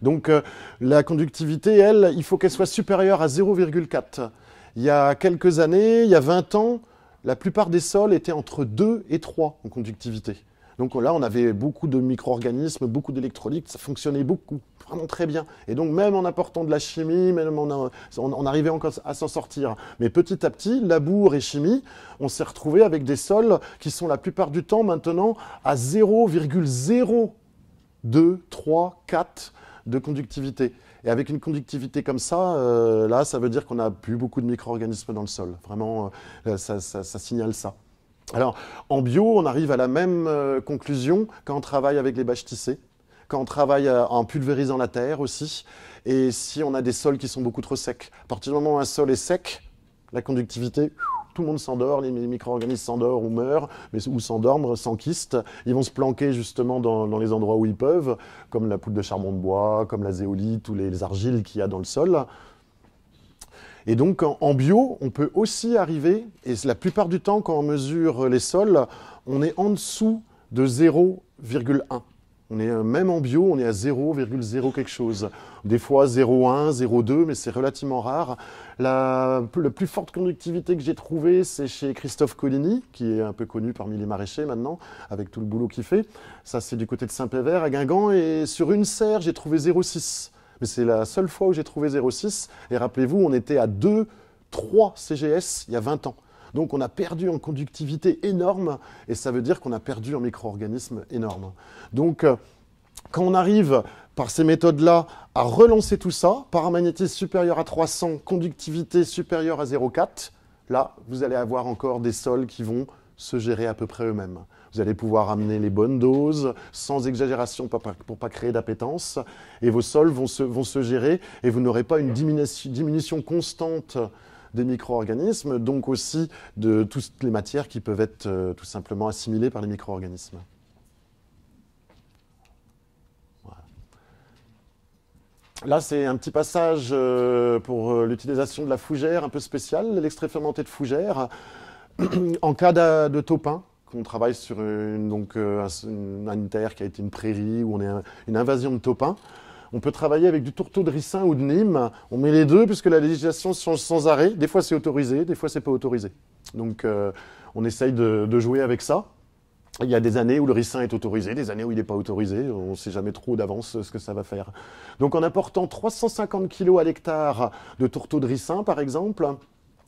Speaker 1: Donc euh, la conductivité, elle, il faut qu'elle soit supérieure à 0,4. Il y a quelques années, il y a 20 ans, la plupart des sols étaient entre 2 et 3 en conductivité. Donc là, on avait beaucoup de micro-organismes, beaucoup d'électrolytes, ça fonctionnait beaucoup, vraiment très bien. Et donc même en apportant de la chimie, même on, arrivait encore à s'en sortir. Mais petit à petit, labour et chimie, on s'est retrouvé avec des sols qui sont la plupart du temps maintenant à 0,02, 3, 4 de conductivité. Et avec une conductivité comme ça, euh, là, ça veut dire qu'on n'a plus beaucoup de micro-organismes dans le sol. Vraiment, euh, ça signale ça. Alors, en bio, on arrive à la même euh, conclusion quand on travaille avec les bâches tissées, quand on travaille euh, en pulvérisant la terre aussi, et si on a des sols qui sont beaucoup trop secs. À partir du moment où un sol est sec, la conductivité, tout le monde s'endort, les micro-organismes s'endort ou meurent, mais, ou s'endorment, s'enquistent. Ils vont se planquer justement dans, les endroits où ils peuvent, comme la poudre de charbon de bois, comme la zéolite ou les argiles qu'il y a dans le sol. Et donc en bio, on peut aussi arriver, et la plupart du temps quand on mesure les sols, on est en dessous de 0,1. On est euh, même en bio, on est à 0,0 quelque chose. Des fois 0,1, 0,2, mais c'est relativement rare. La, la, plus forte conductivité que j'ai trouvée, c'est chez Christophe Collini, qui est un peu connu parmi les maraîchers maintenant, avec tout le boulot qu'il fait. Ça, c'est du côté de Saint-Pévert, à Guingamp. Et sur une serre, j'ai trouvé 0,6 mais c'est la seule fois où j'ai trouvé 0,6. Et rappelez-vous, on était à 2, 3 CGS il y a 20 ans. Donc on a perdu en conductivité énorme et ça veut dire qu'on a perdu en micro-organismes énorme. Donc euh, quand on arrive par ces méthodes-là à relancer tout ça, paramagnétisme supérieur à 300, conductivité supérieure à 0,4, là vous allez avoir encore des sols qui vont se gérer à peu près eux-mêmes. Vous allez pouvoir amener les bonnes doses, sans exagération, pour ne pas créer d'appétence. Et vos sols vont se, vont se gérer et vous n'aurez pas une diminution, constante des micro-organismes, donc aussi de toutes les matières qui peuvent être euh, tout simplement assimilées par les micro-organismes. Là, c'est un petit passage euh, pour euh, l'utilisation de la fougère, un peu spéciale, l'extrait fermenté de fougère, en cas de, de taupin on travaille sur une, donc, euh, terre qui a été une prairie, où on a une invasion de taupins. On peut travailler avec du tourteau de ricin ou de Nîmes. On met les deux puisque la législation change sans arrêt. Des fois c'est autorisé, des fois c'est pas autorisé. Donc euh, on essaye de, jouer avec ça. Il y a des années où le ricin est autorisé, des années où il n'est pas autorisé. On ne sait jamais trop d'avance euh, ce que ça va faire. Donc en apportant 350 kg à l'hectare de tourteau de ricin, par exemple,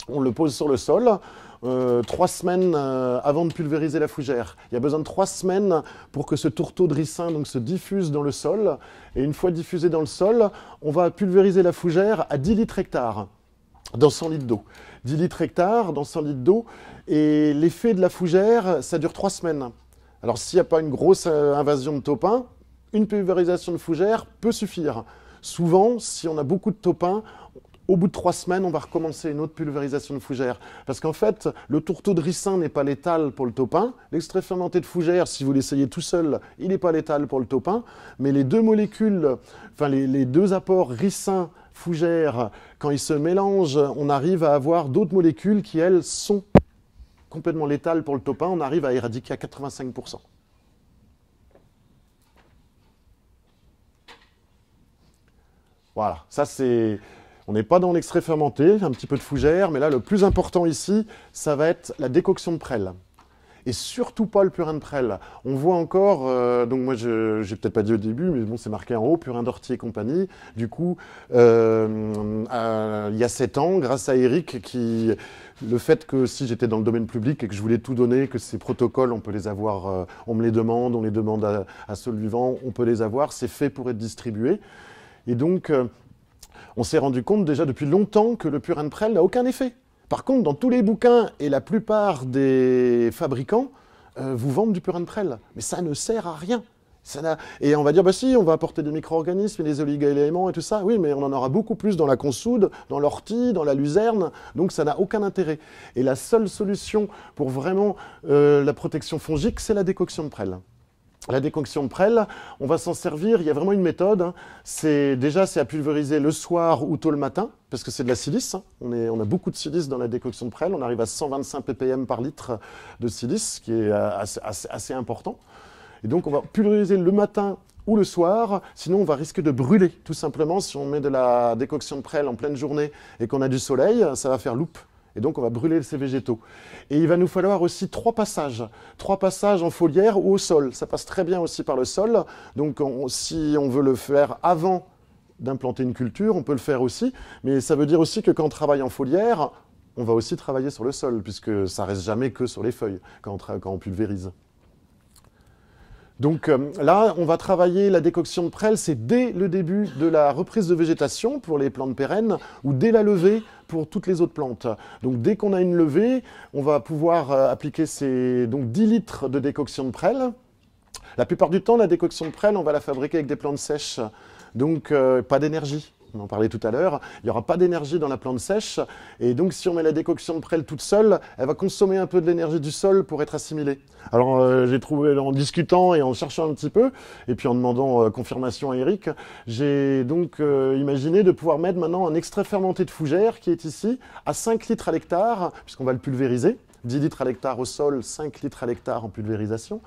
Speaker 1: on le pose sur le sol. Euh, trois semaines euh, avant de pulvériser la fougère. Il y a besoin de trois semaines pour que ce tourteau de ricin donc, se diffuse dans le sol. Et une fois diffusé dans le sol, on va pulvériser la fougère à 10 litres hectare dans 100 litres d'eau. 10 litres hectare dans 100 litres d'eau. Et l'effet de la fougère, ça dure trois semaines. Alors s'il n'y a pas une grosse euh, invasion de taupins, une pulvérisation de fougère peut suffire. Souvent, si on a beaucoup de taupins, au bout de trois semaines, on va recommencer une autre pulvérisation de fougère. Parce qu'en fait, le tourteau de ricin n'est pas létal pour le topin. L'extrait fermenté de fougère, si vous l'essayez tout seul, il n'est pas létal pour le topin. Mais les deux molécules, enfin les, les deux apports ricin fougère, quand ils se mélangent, on arrive à avoir d'autres molécules qui, elles, sont complètement létales pour le topin. On arrive à éradiquer à 85%. Voilà, ça c'est on n'est pas dans l'extrait fermenté, un petit peu de fougère, mais là, le plus important ici, ça va être la décoction de prêle. Et surtout pas le purin de prêle. On voit encore, euh, donc moi je n'ai peut-être pas dit au début, mais bon c'est marqué en haut, purin d'ortie et compagnie. Du coup, euh, euh, il y a sept ans, grâce à Eric, qui, le fait que si j'étais dans le domaine public et que je voulais tout donner, que ces protocoles, on peut les avoir, on me les demande, on les demande à, à ceux vivants, on peut les avoir, c'est fait pour être distribué. Et donc, on s'est rendu compte déjà depuis longtemps que le purin de prêle n'a aucun effet. Par contre, dans tous les bouquins et la plupart des fabricants euh, vous vendent du purin de prêle. Mais ça ne sert à rien. et on va dire, bah si, on va apporter des micro-organismes et des oligo-éléments et tout ça. Oui, mais on en aura beaucoup plus dans la consoude, dans l'ortie, dans la luzerne. Donc ça n'a aucun intérêt. Et la seule solution pour vraiment euh, la protection fongique, c'est la décoction de prêle la décoction de prêle, on va s'en servir. Il y a vraiment une méthode. Hein. C'est déjà c'est à pulvériser le soir ou tôt le matin parce que c'est de la silice. Hein. On, a beaucoup de silice dans la décoction de prêle. On arrive à 125 ppm par litre de silice, ce qui est euh, assez, assez important. Et donc on va pulvériser le matin ou le soir, sinon on va risquer de brûler tout simplement si on met de la décoction de prêle en pleine journée et qu'on a du soleil, ça va faire loupe et donc, on va brûler ces végétaux. Et il va nous falloir aussi trois passages. Trois passages en foliaire ou au sol. Ça passe très bien aussi par le sol. Donc, si on veut le faire avant d'implanter une culture, on peut le faire aussi. Mais ça veut dire aussi que quand on travaille en foliaire, on va aussi travailler sur le sol, puisque ça reste jamais que sur les feuilles quand on, pulvérise. Donc euh, là, on va travailler la décoction de prêle, c'est dès le début de la reprise de végétation pour les plantes pérennes ou dès la levée pour toutes les autres plantes. Donc dès qu'on a une levée, on va pouvoir euh, appliquer ces donc 10 litres de décoction de prêle. La plupart du temps, la décoction de prêle, on va la fabriquer avec des plantes sèches, donc euh, pas d'énergie on en parlait tout à l'heure, il n'y aura pas d'énergie dans la plante sèche, et donc si on met la décoction de prêle toute seule, elle va consommer un peu de l'énergie du sol pour être assimilée. Alors euh, j'ai trouvé, en discutant et en cherchant un petit peu, et puis en demandant euh, confirmation à Eric, j'ai donc euh, imaginé de pouvoir mettre maintenant un extrait fermenté de fougère, qui est ici, à 5 litres à l'hectare, puisqu'on va le pulvériser, 10 litres à l'hectare au sol, 5 litres à l'hectare en pulvérisation,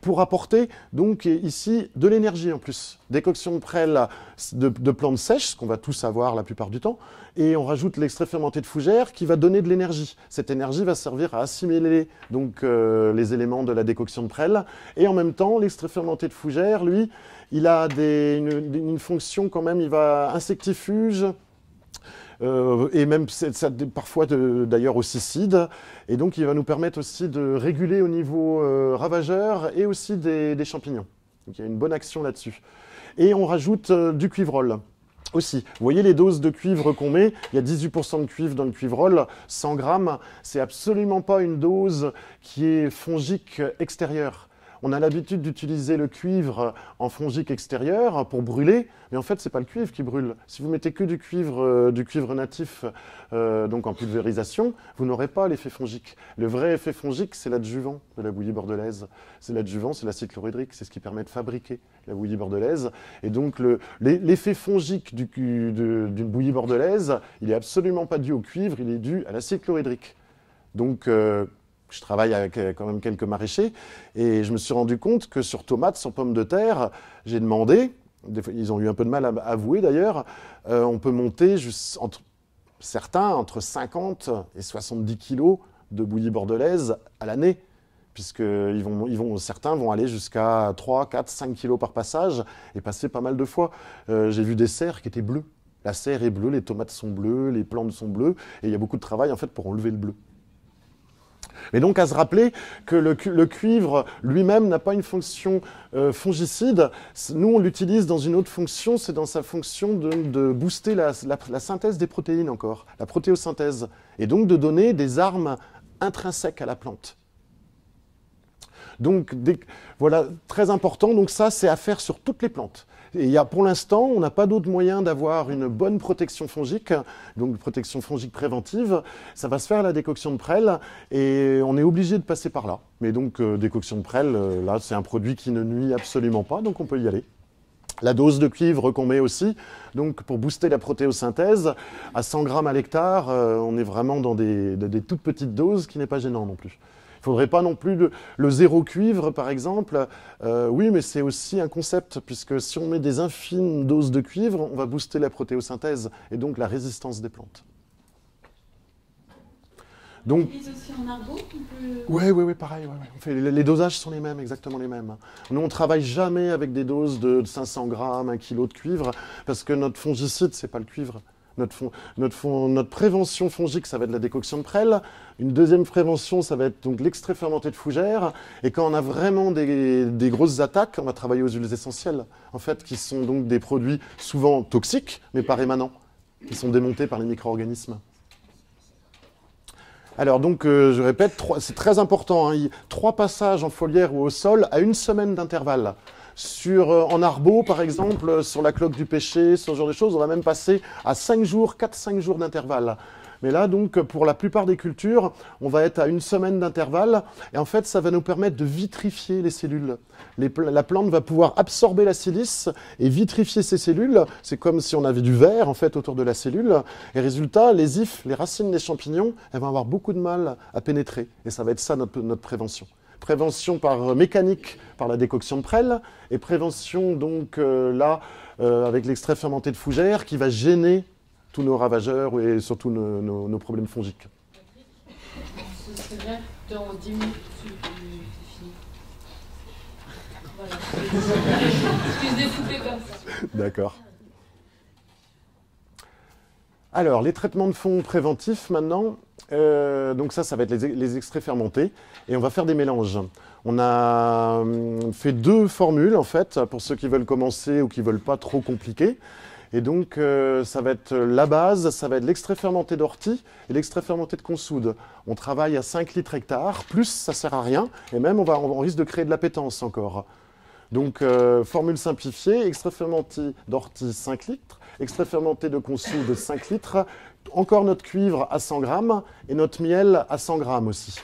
Speaker 1: pour apporter donc ici de l'énergie en plus. Décoction prêle de, de plantes sèches, ce qu'on va tous avoir la plupart du temps, et on rajoute l'extrait fermenté de fougère qui va donner de l'énergie. Cette énergie va servir à assimiler donc euh, les éléments de la décoction de prêle, et en même temps l'extrait fermenté de fougère, lui, il a une, une fonction quand même, il va insectifuge, euh, et même ça, parfois d'ailleurs aussi cide Et donc il va nous permettre aussi de réguler au niveau euh, ravageur et aussi des, champignons. Donc il y a une bonne action là-dessus. Et on rajoute euh, du cuivrol aussi. Vous voyez les doses de cuivre qu'on met, il y a 18% de cuivre dans le cuivrol, 100 grammes, c'est absolument pas une dose qui est fongique extérieure. On a l'habitude d'utiliser le cuivre en fongique extérieur pour brûler, mais en fait, ce n'est pas le cuivre qui brûle. Si vous mettez que du cuivre, euh, du cuivre natif, euh, donc en pulvérisation, vous n'aurez pas l'effet fongique. Le vrai effet fongique, c'est l'adjuvant de la bouillie bordelaise. C'est l'adjuvant, c'est l'acide chlorhydrique, c'est ce qui permet de fabriquer la bouillie bordelaise. Et donc, l'effet fongique d'une bouillie bordelaise, il n'est absolument pas dû au cuivre, il est dû à l'acide chlorhydrique. Donc, euh, je travaille avec euh, quand même quelques maraîchers, et je me suis rendu compte que sur tomates, sur pommes de terre, j'ai demandé, ils ont eu un peu de mal à avouer d'ailleurs, euh, on peut monter juste entre, certains entre 50 et 70 kilos de bouillie bordelaise à l'année, puisque certains vont aller jusqu'à 3, 4, 5 kilos par passage et passer pas mal de fois. Euh, j'ai vu des serres qui étaient bleues. La serre est bleue, les tomates sont bleues, les plantes sont bleues, et il y a beaucoup de travail en fait pour enlever le bleu. Mais donc à se rappeler que le, cuivre lui-même n'a pas une fonction euh, fongicide. Nous, on l'utilise dans une autre fonction, c'est dans sa fonction de, booster la, synthèse des protéines encore, la protéosynthèse, et donc de donner des armes intrinsèques à la plante. Donc voilà, très important. Donc ça, c'est à faire sur toutes les plantes y pour l'instant, on n'a pas d'autre moyen d'avoir une bonne protection fongique, donc protection fongique préventive. Ça va se faire à la décoction de prêle et on est obligé de passer par là. Mais donc, euh, décoction de prêle, euh, là, c'est un produit qui ne nuit absolument pas, donc on peut y aller. La dose de cuivre qu'on met aussi, donc pour booster la protéosynthèse, à 100 grammes à l'hectare, euh, on est vraiment dans des, des toutes petites doses qui n'est pas gênant non plus. Il faudrait pas non plus le zéro cuivre, par exemple. Euh, oui, mais c'est aussi un concept, puisque si on met des infimes doses de cuivre, on va booster la protéosynthèse et donc la résistance des plantes. Donc, aussi en argot Oui, pareil. Ouais, ouais. les, dosages sont les mêmes, exactement les mêmes. Nous, on ne travaille jamais avec des doses de 500 grammes, 1 kg de cuivre, parce que notre fongicide, c'est pas le cuivre. Notre, notre, prévention fongique, ça va être la décoction de prêle. Une deuxième prévention, ça va être donc l'extrait fermenté de fougère. Et quand on a vraiment des, grosses attaques, on va travailler aux huiles essentielles, en fait, qui sont donc des produits souvent toxiques, mais pas rémanents, qui sont démontés par les micro-organismes. Alors donc, euh, je répète, c'est très important, hein, trois passages en foliaire ou au sol à une semaine d'intervalle. Sur, euh, en Arbo, par exemple, euh, sur la cloque du péché, ce genre de choses, on va même passer à 5 jours, 4-5 jours d'intervalle. Mais là, donc, pour la plupart des cultures, on va être à une semaine d'intervalle. Et en fait, ça va nous permettre de vitrifier les cellules. la plante va pouvoir absorber la silice et vitrifier ses cellules. C'est comme si on avait du verre, en fait, autour de la cellule. Et résultat, les ifs, les racines des champignons, elles vont avoir beaucoup de mal à pénétrer. Et ça va être ça notre prévention prévention par euh, mécanique par la décoction de prêle, et prévention donc euh, là euh, avec l'extrait fermenté de fougère qui va gêner tous nos ravageurs et surtout nos, problèmes fongiques. D'accord. Alors, les traitements de fond préventifs maintenant. Euh, donc ça, ça va être les, extraits fermentés. Et on va faire des mélanges. On a hum, fait deux formules, en fait, pour ceux qui veulent commencer ou qui veulent pas trop compliquer. Et donc, euh, ça va être la base, ça va être l'extrait fermenté d'ortie et l'extrait fermenté de consoude. On travaille à 5 litres hectare, plus ça sert à rien, et même on, va, on risque de créer de la pétence encore. Donc, euh, formule simplifiée, extrait fermenté d'ortie 5 litres, extrait fermenté de consou de 5 litres, encore notre cuivre à 100 grammes et notre miel à 100 grammes aussi.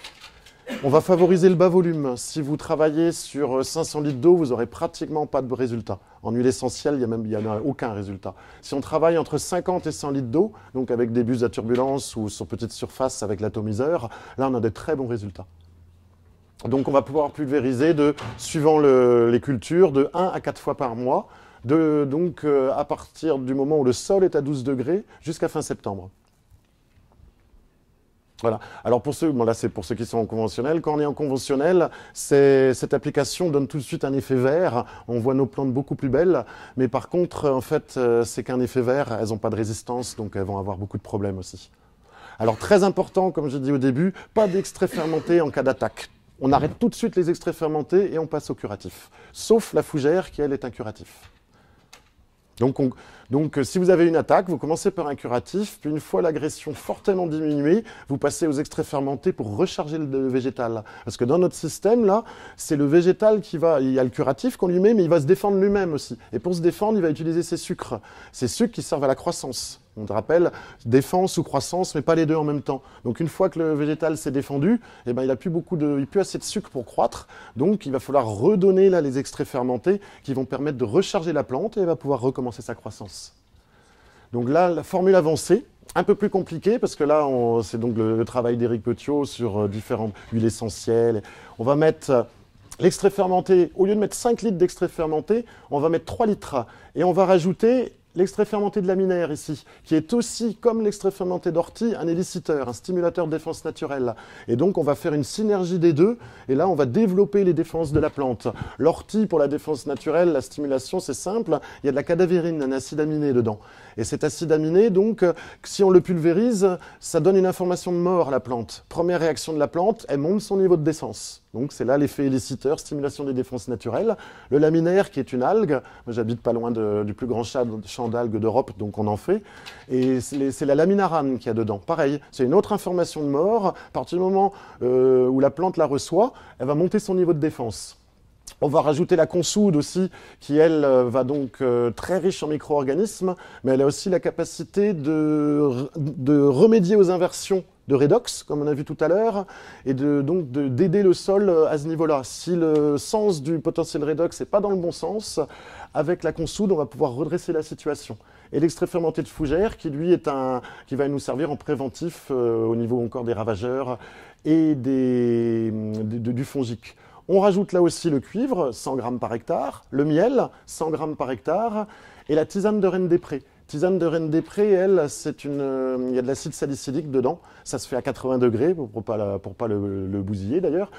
Speaker 1: On va favoriser le bas volume. Si vous travaillez sur 500 euh, litres d'eau, vous n'aurez pratiquement pas de résultat. En huile essentielle, il n'y a même y a aucun résultat. Si on travaille entre 50 et 100 litres d'eau, donc avec des buses à turbulence ou sur petite surface avec l'atomiseur, là on a des très bons résultats. Donc on va pouvoir pulvériser de, suivant les cultures, de 1 à 4 fois par mois donc euh, à partir du moment où le sol est à 12 degrés jusqu'à fin septembre. Voilà. Alors pour ceux, bon là c'est pour ceux qui sont en conventionnel. Quand on est en conventionnel, cette application donne tout de suite un effet vert. On voit nos plantes beaucoup plus belles, mais par contre, en fait, euh, c'est qu'un effet vert. Elles n'ont pas de résistance, donc elles vont avoir beaucoup de problèmes aussi. Alors très important, comme j'ai dit au début, pas d'extrait fermenté en cas d'attaque. On arrête tout de suite les extraits fermentés et on passe au curatif. Sauf la fougère qui, elle, est un curatif. Donc, donc, euh, si vous avez une attaque, vous commencez par un curatif, puis une fois l'agression fortement diminuée, vous passez aux extraits fermentés pour recharger le, végétal. Parce que dans notre système, là, c'est le végétal qui va, il y a le curatif qu'on lui met, mais il va se défendre lui-même aussi. Et pour se défendre, il va utiliser ses sucres, ces sucres qui servent à la croissance. On te rappelle, défense ou croissance, mais pas les deux en même temps. Donc une fois que le végétal s'est défendu, eh ben, il n'a plus beaucoup de, il assez de sucre pour croître. Donc il va falloir redonner là les extraits fermentés qui vont permettre de recharger la plante et elle va pouvoir recommencer sa croissance. Donc là, la formule avancée, un peu plus compliquée, parce que là, c'est donc le, travail d'Éric Petiot sur euh, différentes huiles essentielles. On va mettre euh, l'extrait fermenté, au lieu de mettre 5 litres d'extrait fermenté, on va mettre 3 litres. Et on va rajouter l'extrait fermenté de laminaire ici, qui est aussi, comme l'extrait fermenté d'ortie, un éliciteur, un stimulateur de défense naturelle. Et donc, on va faire une synergie des deux, et là, on va développer les défenses de la plante. L'ortie, pour la défense naturelle, la stimulation, c'est simple, il y a de la cadavérine, un acide aminé dedans. Et cet acide aminé, donc, euh, si on le pulvérise, ça donne une information de mort à la plante. Première réaction de la plante, elle monte son niveau de décence. Donc c'est là l'effet éliciteur, stimulation des défenses naturelles. Le laminaire, qui est une algue, moi j'habite pas loin du plus grand champ d'algues d'Europe, donc on en fait. Et c'est la laminarane qui y a dedans. Pareil, c'est une autre information de mort. À partir du moment euh, où la plante la reçoit, elle va monter son niveau de défense. On va rajouter la consoude aussi, qui elle euh, va donc euh, très riche en micro-organismes, mais elle a aussi la capacité de, remédier aux inversions de redox, comme on a vu tout à l'heure, et de, donc d'aider le sol euh, à ce niveau-là. Si le sens du potentiel redox n'est pas dans le bon sens, avec la consoude, on va pouvoir redresser la situation. Et l'extrait fermenté de fougère, qui lui va nous servir en préventif au niveau encore des ravageurs et du fongique. On rajoute là aussi le cuivre, 100 grammes par hectare, le miel, 100 grammes par hectare, et la tisane de Reine des Prés. Tisane de Reine des Prés, elle, c'est une, euh, il y a de l'acide salicylique dedans. Ça se fait à 80 degrés pour, pas pas le, bousiller d'ailleurs.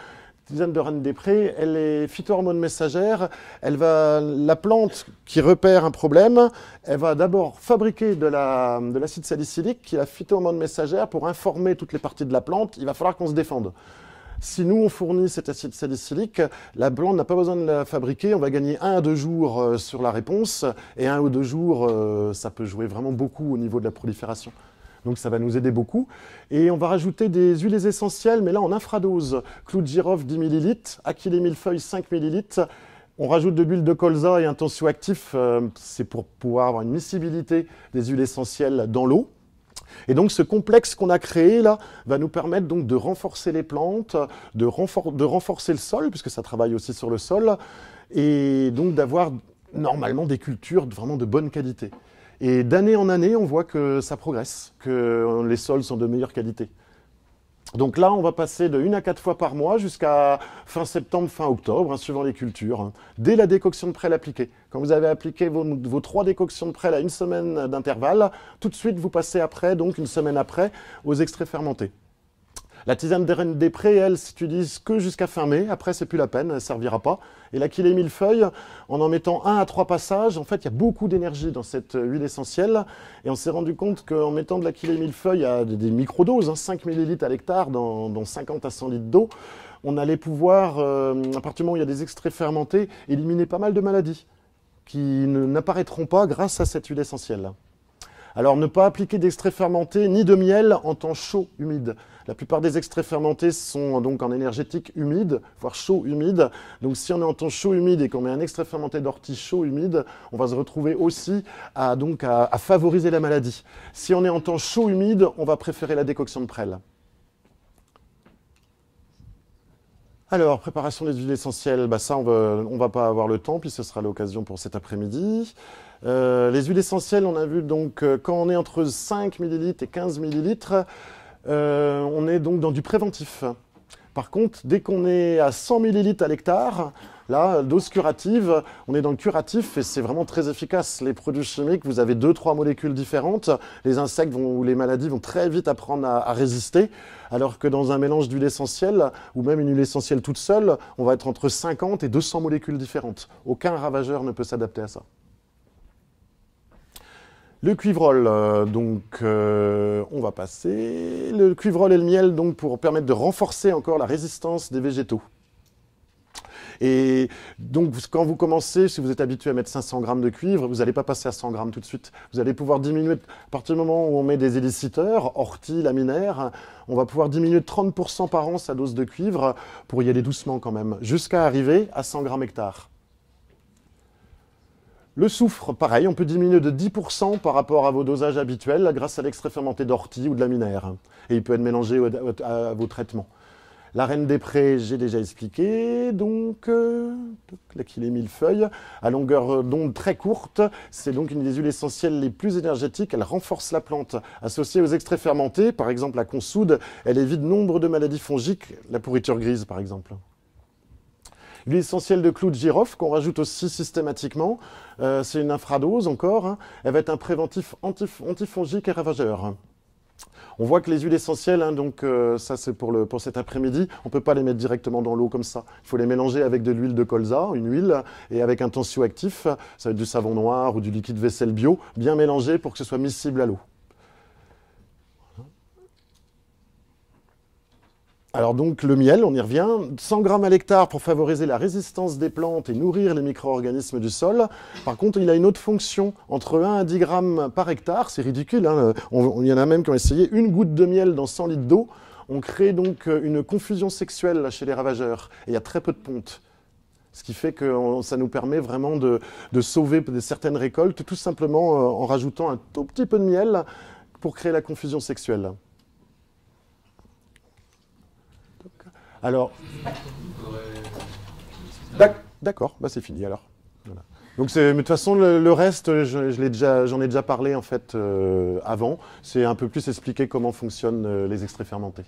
Speaker 1: Tisane de Reine des Prés, elle est phytohormone messagère. Elle va, la plante qui repère un problème, elle va d'abord fabriquer de de l'acide salicylique qui est la phytohormone messagère pour informer toutes les parties de la plante. Il va falloir qu'on se défende. Si nous, on fournit cet acide salicylique, la blonde n'a pas besoin de la fabriquer. On va gagner un à deux jours euh, sur la réponse. Et un ou deux jours, euh, ça peut jouer vraiment beaucoup au niveau de la prolifération. Donc ça va nous aider beaucoup. Et on va rajouter des huiles essentielles, mais là en infradose. Clou de girofle 10 ml, mille millefeuille 5 ml. On rajoute de l'huile de colza et un tensioactif, euh, c'est pour pouvoir avoir une miscibilité des huiles essentielles dans l'eau. Et donc ce complexe qu'on a créé là va nous permettre de renforcer les plantes, de, de renforcer le sol, puisque ça travaille aussi sur le sol, et donc d'avoir normalement des cultures vraiment de bonne qualité. Et d'année en année, on voit que ça progresse, que les sols sont de meilleure qualité. Donc là, on va passer de 1 à 4 fois par mois jusqu'à fin septembre, fin octobre, hein, suivant les cultures, hein, dès la décoction de prêle appliquée. Quand vous avez appliqué vos, vos trois décoctions de prêle à une semaine d'intervalle, tout de suite, vous passez après, donc une semaine après, aux extraits fermentés. La tisane des Prés, elle, s'utilise que jusqu'à fermer, Après, c'est plus la peine, elle servira pas. Et là, qu'il feuilles, en en mettant un à trois passages, en fait, il y a beaucoup d'énergie dans cette huile essentielle. Et on s'est rendu compte qu'en mettant de la et mille feuilles à des microdoses, hein, 5 ml à l'hectare dans, 50 à 100 litres d'eau, on allait pouvoir, euh, à partir du moment où il y a des extraits fermentés, éliminer pas mal de maladies qui n'apparaîtront pas grâce à cette huile essentielle. Alors ne pas appliquer d'extrait fermenté ni de miel en temps chaud humide. La plupart des extraits fermentés sont donc en énergétique humide, voire chaud humide. Donc si on est en temps chaud humide et qu'on met un extrait fermenté d'ortie chaud humide, on va se retrouver aussi à, donc, à, favoriser la maladie. Si on est en temps chaud humide, on va préférer la décoction de prêle. Alors, préparation des huiles essentielles, bah ça, on va, va pas avoir le temps, puis ce sera l'occasion pour cet après-midi. Euh, les huiles essentielles, on a vu donc euh, quand on est entre 5 ml et 15 ml, euh, on est donc dans du préventif. Par contre, dès qu'on est à 100 ml à l'hectare, Là, dose curative, on est dans le curatif et c'est vraiment très efficace. Les produits chimiques, vous avez deux, trois molécules différentes. Les insectes ou les maladies vont très vite apprendre à, résister. Alors que dans un mélange d'huile essentielle, ou même une huile essentielle toute seule, on va être entre 50 et 200 molécules différentes. Aucun ravageur ne peut s'adapter à ça. Le cuivrol, euh, donc euh, on va passer. Le cuivrol et le miel, donc pour permettre de renforcer encore la résistance des végétaux. Et donc, quand vous commencez, si vous êtes habitué à mettre 500 grammes de cuivre, vous n'allez pas passer à 100 grammes tout de suite. Vous allez pouvoir diminuer, à partir du moment où on met des éliciteurs, orties, laminaires, on va pouvoir diminuer de 30% par an sa dose de cuivre pour y aller doucement quand même, jusqu'à arriver à 100 grammes hectare. Le soufre, pareil, on peut diminuer de 10% par rapport à vos dosages habituels grâce à l'extrait fermenté d'ortie ou de laminaire. Et il peut être mélangé à vos traitements. La Reine des Prés, j'ai déjà expliqué, donc euh, là qu'il est mille feuilles, à longueur d'onde très courte, c'est donc une des huiles essentielles les plus énergétiques, elle renforce la plante. Associée aux extraits fermentés, par exemple la consoude, elle évite nombre de maladies fongiques, la pourriture grise par exemple. L'huile essentielle de clou de girofle qu'on rajoute aussi systématiquement, euh, c'est une infradose encore, hein. elle va être un préventif antifongique et ravageur. On voit que les huiles essentielles, hein, donc euh, ça c'est pour, pour cet après-midi, on ne peut pas les mettre directement dans l'eau comme ça. Il faut les mélanger avec de l'huile de colza, une huile, et avec un tensioactif, ça va être du savon noir ou du liquide vaisselle bio, bien mélangé pour que ce soit miscible à l'eau. Alors donc le miel, on y revient, 100 grammes à l'hectare pour favoriser la résistance des plantes et nourrir les micro-organismes du sol. Par contre, il a une autre fonction, entre 1 à 10 grammes par hectare, c'est ridicule, hein. on, y en a même qui ont essayé une goutte de miel dans 100 litres d'eau. On crée donc euh, une confusion sexuelle chez les ravageurs et il y a très peu de pontes. Ce qui fait que ça nous permet vraiment de sauver certaines récoltes tout simplement euh, en rajoutant un tout petit peu de miel pour créer la confusion sexuelle. Alors. D'accord, bah c'est fini alors. mais de toute façon, le, reste, j'en ai déjà parlé en fait euh, avant. C'est un peu plus expliquer comment fonctionnent euh, les extraits fermentés.